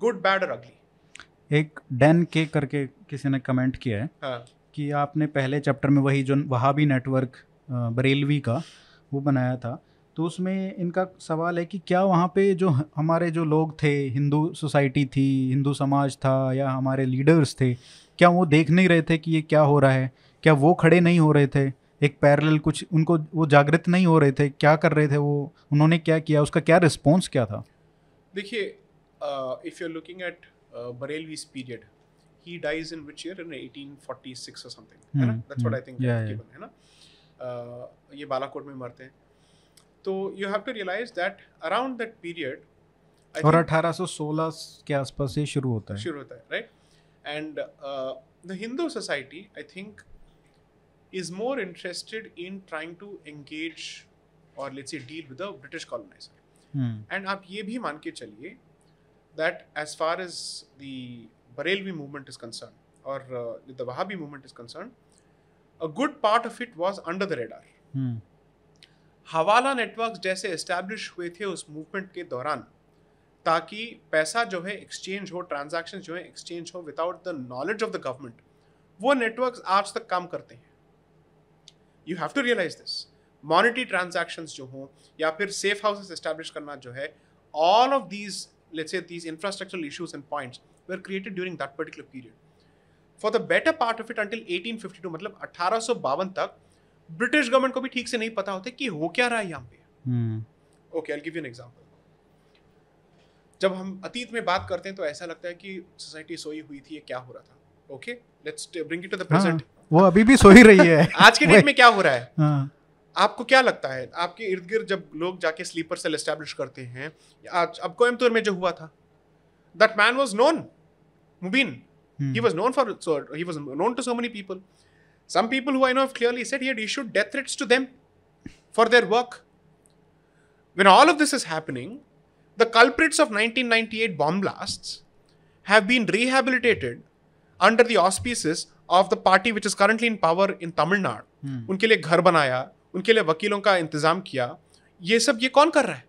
good bad और अगली एक डैन के करके किसी ने कमेंट किया है हाँ. कि आपने पहले चैप्टर में वही जो वहाबी नेटवर्क बरेलवी का वो बनाया था तो उसमें इनका सवाल है कि क्या वहाँ पे जो हमारे जो लोग थे हिंदू सोसाइटी थी हिंदू समाज था या हमारे लीडर्स थे क्या वो देख नहीं रहे थे कि ये क्या हो रहा है क्या वो खड़े नहीं हो रहे थे एक पैरेलल कुछ उनको वो जागृत नहीं हो रहे थे क्या कर रहे थे वो उन्होंने क्या किया उसका क्या रिस्पॉन्स क्या था देखिए if you are looking at Barelvi's period he dies in which year in 1846 or something है ना दैट्स व्हाट आई थिंक है ना ये बालाकोट में मरते हैं तो you have to realize that around that period or 1816 के आसपास ये शुरू होता है शुरू होता है right and the Hindu society I think is more interested in trying to engage or let's deal with the British colonizer and आप ये भी मान के चलिए that as far as the Barelvi movement is concern or the Wahabi movement is concern a good part of it was under the radar hawala network जैसे establish हुए थे उस मूवमेंट के दौरान ताकि पैसा जो है एक्सचेंज हो ट्रांजेक्शन जो है एक्सचेंज हो without the knowledge of the government वो नेटवर्क आज तक काम करते हैं you have to realize this monetary transaction जो हों या फिर सेफ हाउसेस इस्टेब्लिश करना जो है all of these let's say these infrastructure issues and points they are created during that particular period for the better part of it until 1852 मतलब अठारह तक ब्रिटिश गवर्नमेंट को भी ठीक से नहीं पता होता कि हो क्या रहा है यहाँ पे okay I give you an example जब हम अतीत में बात करते हैं तो ऐसा लगता है कि सोसाइटी सोई हुई थी क्या हो रहा था okay let's bring it to the present वो अभी भी सोई रही है <laughs> आज के डेट में क्या हो रहा है हाँ. आपको क्या लगता है आपके इर्द गिर्द जब लोग जाके स्लीपर सेल एस्टेब्लिश करते हैं आज अब कोयमतूर में जो हुआ था that man was known Mubeen Hmm. He was known for so he was known to so many people. Some people who I know have clearly said he had issued death threats to them for their work. When all of this is happening, the culprits of 1998 bomb blasts have been rehabilitated under the auspices of the party which is currently in power in Tamil Nadu. Hmm. उनके लिए घर बनाया उनके लिए वकीलों का इंतजाम किया ये सब ये कौन कर रहा है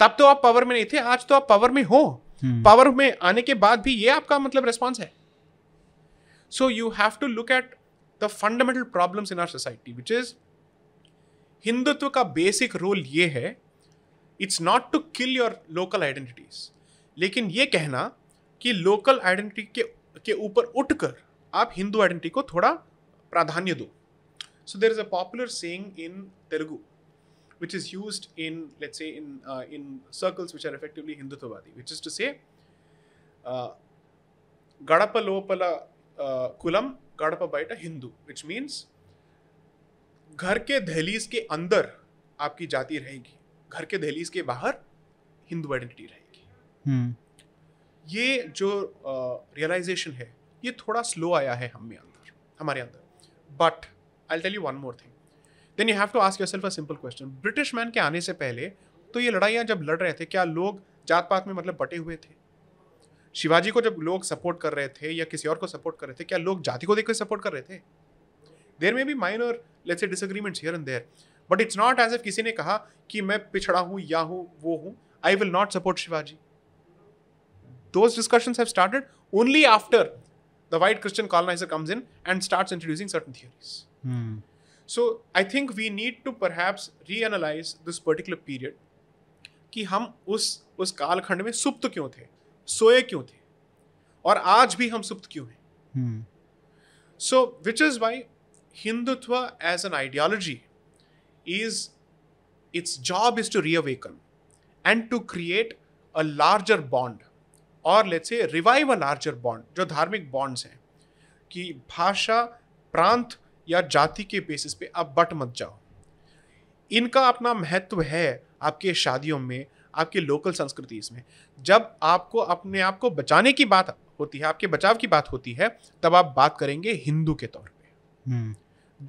तब तो आप पावर में नहीं थे आज तो आप पावर में हो पावर hmm. में आने के बाद भी ये आपका मतलब रेस्पॉन्स है so you have to look at the fundamental problem in our society which is Hindutva का बेसिक रोल ये है it's not to kill your local identities लेकिन ये कहना कि लोकल आइडेंटिटी के के ऊपर उठकर आप हिंदू आइडेंटिटी को थोड़ा प्राधान्य दो so there is a popular saying in Telugu which is used in, let's say, in, uh, in circles which are effectively Hindutvavadi, which is to say, uh, Gadapa Lopala uh, Kulam, Gadapa Baita Hindu, which means घर के दहलीज के अंदर आपकी जाति रहेगी घर के दहलीज के बाहर हिंदू आइडेंटिटी रहेगी hmm. ये जो रियलाइजेशन uh, है ये थोड़ा स्लो आया है हम में अंदर हमारे अंदर but I tell you one more thing then you have to ask yourself a simple question British man के आने से पहले तो ये लड़ाइयाँ जब लड़ रहे थे क्या लोग जात पात में मतलब बटे हुए थे शिवाजी को जब लोग सपोर्ट कर रहे थे या किसी और को सपोर्ट कर रहे थे क्या लोग जाति को देखकर सपोर्ट कर रहे थे there may be minor let's disagreements here and there but it's not as if किसी ने कहा कि मैं पिछड़ा हूँ या हूँ वो हूँ I will not support Shivaji those discussion have started only after the white Christian colonizer comes in and starts introducing certain so I think we need to perhaps reanalyze this particular period कि हम उस उस कालखंड में सुप्त क्यों थे सोए क्यों थे और आज भी हम सुप्त क्यों हैं so which is why Hindutva as an ideology is its job is to reawaken and to create a larger bond or let's say revive a larger bond जो धार्मिक बॉन्ड्स हैं कि भाषा प्रांत या जाति के बेसिस पे आप बट मत जाओ इनका अपना महत्व है आपके शादियों में आपके लोकल संस्कृति में जब आपको अपने आप को बचाने की बात होती है आपके बचाव की बात होती है तब आप बात करेंगे हिंदू के तौर पे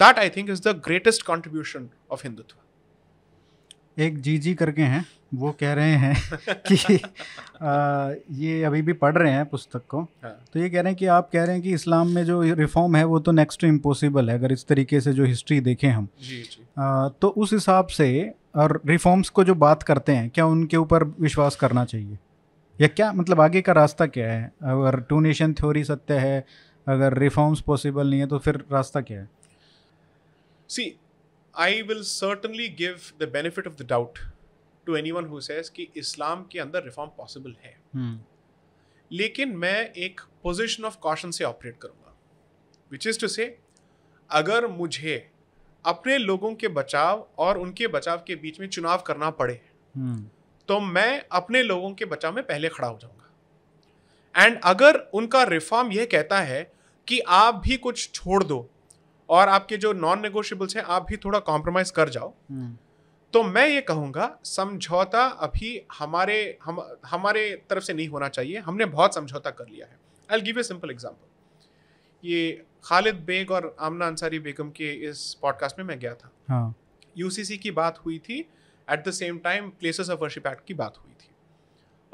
that I think is the greatest contribution of Hindutva एक जी जी करके हैं वो कह रहे हैं <laughs> कि आ, ये अभी भी पढ़ रहे हैं पुस्तक को हाँ। तो ये कह रहे हैं कि आप कह रहे हैं कि इस्लाम में जो रिफॉर्म है वो तो नेक्स्ट इम्पॉसिबल है अगर इस तरीके से जो हिस्ट्री देखें हम जी जी आ, तो उस हिसाब से और रिफॉर्म्स को जो बात करते हैं क्या उनके ऊपर विश्वास करना चाहिए या क्या मतलब आगे का रास्ता क्या है अगर टू नेशन थ्योरी सत्य है अगर रिफॉर्म्स पॉसिबल नहीं है तो फिर रास्ता क्या है see I will certainly give the benefit of the doubt to anyone कि इस्लाम के अंदर रिफॉर्म पॉसिबल है hmm. लेकिन मैं एक पोजिशन ऑफ कॉशन से ऑपरेट करूँगा विच इज़ टू से अगर मुझे अपने लोगों के बचाव और उनके बचाव के बीच में चुनाव करना पड़े hmm. तो मैं अपने लोगों के बचाव में पहले खड़ा हो जाऊंगा एंड अगर उनका रिफॉर्म यह कहता है कि आप भी कुछ छोड़ दो और आपके जो नॉन नेगोशियबल्स हैं आप भी थोड़ा कॉम्प्रोमाइज कर जाओ hmm. तो मैं ये कहूँगा समझौता अभी हमारे हम हमारे तरफ से नहीं होना चाहिए हमने बहुत समझौता कर लिया है I give a simple example ये खालिद बेग और आमना अंसारी बेगम के इस पॉडकास्ट में मैं गया था हाँ. की बात हुई थी at the same time places of worship act की बात हुई थी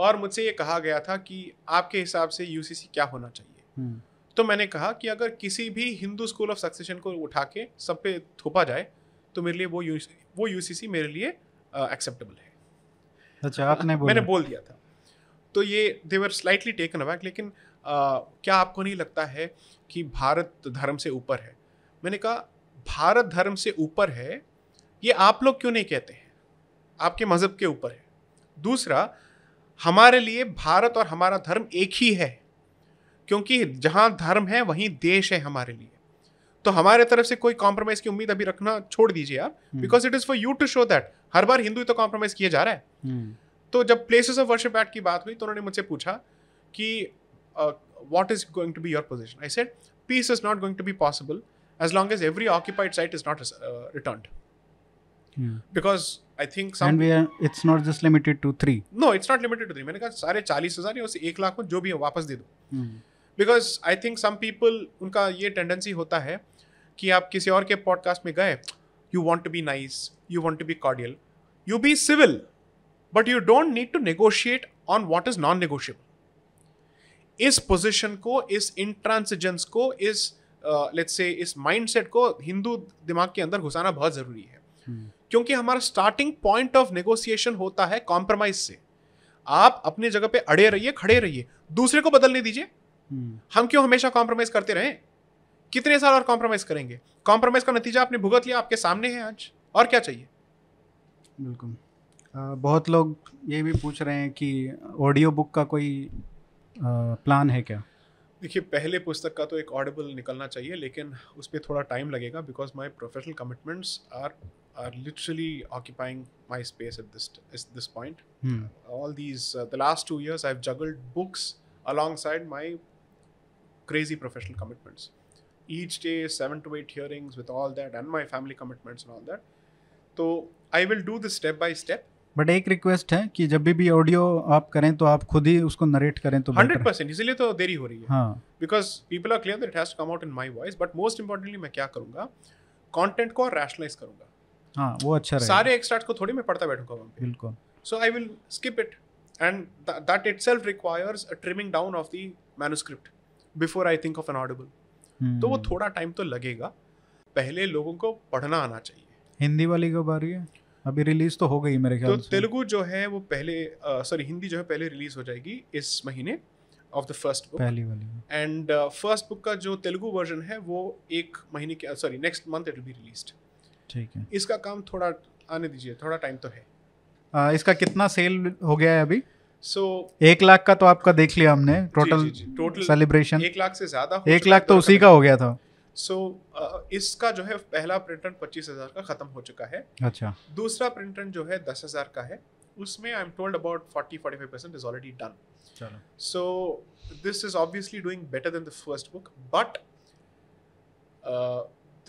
और मुझसे ये कहा गया था कि आपके हिसाब से सी क्या होना चाहिए हम्म। तो मैंने कहा कि अगर किसी भी हिंदू स्कूल ऑफ सक्सेशन को उठा के सब पे थोपा जाए तो मेरे लिए वो यू वो यू मेरे लिए एक्सेप्टेबल है अच्छा आपने हाँ, बोल मैंने बोल दिया था तो ये देवर स्लाइटली टेकन अबैक लेकिन आ, क्या आपको नहीं लगता है कि भारत धर्म से ऊपर है मैंने कहा भारत धर्म से ऊपर है ये आप लोग क्यों नहीं कहते हैं आपके मज़हब के ऊपर है दूसरा हमारे लिए भारत और हमारा धर्म एक ही है क्योंकि जहाँ धर्म है वहीं देश है हमारे लिए तो हमारे तरफ से कोई कॉम्प्रोमाइज की उम्मीद अभी रखना छोड़ दीजिए यार because it is for you to show that हर बार हिंदू तो कॉम्प्रोमाइज किया जा रहा है हम्म। तो जब प्लेसेस ऑफ वर्शिप एक्ट की बात हुई तो उन्होंने मुझसे पूछा कि what is going to be your position I said peace is not going to be possible as long as every occupied site is not return because I think it's not just limited to three no it's not limited to three मैंने कहा सारे चालीस हज़ार या उसे एक लाख में जो भी हो वापस दे दो because I think some people उनका ये टेंडेंसी होता है कि आप किसी और के पॉडकास्ट में गए you want to be nice you want to be cordial you be civil but you don't need to negotiate on what is non negotiable इस पोजिशन को इस इंट्रांसिजेंस को इस लेट्स uh, से इस माइंडसेट को हिंदू दिमाग के अंदर घुसाना बहुत ज़रूरी है hmm. क्योंकि हमारा स्टार्टिंग पॉइंट ऑफ नेगोशिएशन होता है कॉम्प्रोमाइज से आप अपनी जगह पे अड़े रहिए खड़े रहिए दूसरे को बदलने दीजिए hmm. हम क्यों हमेशा कॉम्प्रोमाइज करते रहें कितने साल और कॉम्प्रोमाइज करेंगे कॉम्प्रोमाइज का नतीजा आपने भुगत लिया आपके सामने है आज और क्या चाहिए बिल्कुल बहुत लोग ये भी पूछ रहे हैं कि ऑडियो बुक का कोई प्लान है क्या देखिए पहले पुस्तक का तो एक ऑडिबल निकलना चाहिए लेकिन उस पर थोड़ा टाइम लगेगा because my professional commitments are are literally occupying my space at this this point all these the last two years I have juggled books side my crazy professional commitments each day, seven to eight hearings with all that and my family commitments and all that. तो I will do this step by step but एक request है कि जब भी audio आप करें तो आप खुद ही उसको नरेट करें तो हंड्रेड परसेंट इसीलिए तो देरी हो रही है because people are clear that has come out in my voice but most importantly मैं क्या करूंगा कंटेंट को रैशनलाइज करूंगा हाँ वो अच्छा रहेगा सारे एक्सट्रैक्ट को थोड़ी मैं पढ़ता बैठूंगा वहाँ बिल्कुल so I will skip it and that itself requires a trimming down of the manuscript before I think of an audible तो वो हम्म। थोड़ा टाइम तो लगेगा पहले लोगों को पढ़ना आना चाहिए हिंदी वाली कब आ रही है अभी रिलीज तो हो गई मेरे तो ख्याल तो से तेलुगु जो है वो पहले सॉरी हिंदी जो है पहले रिलीज हो जाएगी इस महीने ऑफ द फर्स्ट बुक पहली वाली एंड फर्स्ट बुक का जो तेलुगु वर्जन है वो एक महीने के sorry next month it will be released ठीक है इसका काम थोड़ा आने दीजिए थोड़ा टाइम तो है आ, इसका कितना सेल हो गया है अभी सो so, एक लाख का तो आपका देख लिया हमने टोटल टोटल सेलिब्रेशन एक लाख से ज्यादा एक लाख तो, तो उसी का हो गया था सो so, इसका जो है पहला प्रिंट पच्चीस हजार का खत्म हो चुका है अच्छा दूसरा प्रिंट जो है दस हजार का है उसमें I am told about forty forty five percent is already done so this is obviously doing better than the first book but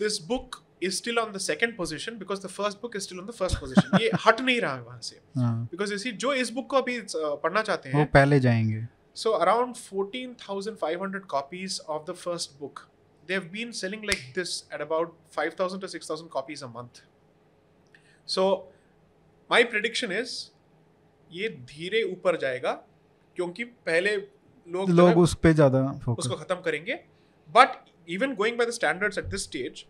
this book is still on the second position because the first book is still on the first position ये हट नहीं रहा है वहाँ से because you see जो इस book को अभी पढ़ना चाहते हैं वो पहले जाएंगे so around 14,500 copies of the first book they've been selling like this at about 5,000 to 6,000 copies a month so my prediction is ये धीरे ऊपर जाएगा क्योंकि पहले लोग लोग उस पे ज्यादा उसको खत्म करेंगे but even going by the standards at this stage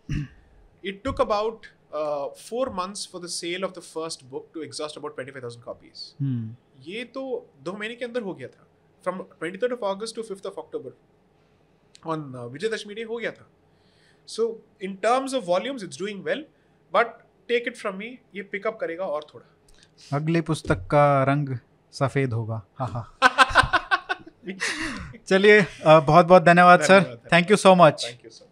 it took about uh, four months for the sale of the first book to exhaust about 25,000 copies. Hmm. ये तो दो महीने के अंदर हो गया था from twenty third of August to fifth of October on Vijayadashami day हो गया था so in terms of volumes it's doing well but take it from me ये पिकअप करेगा और थोड़ा अगली पुस्तक का रंग सफ़ेद होगा हाँ हाँ <laughs> चलिए बहुत बहुत धन्यवाद sir thank you so much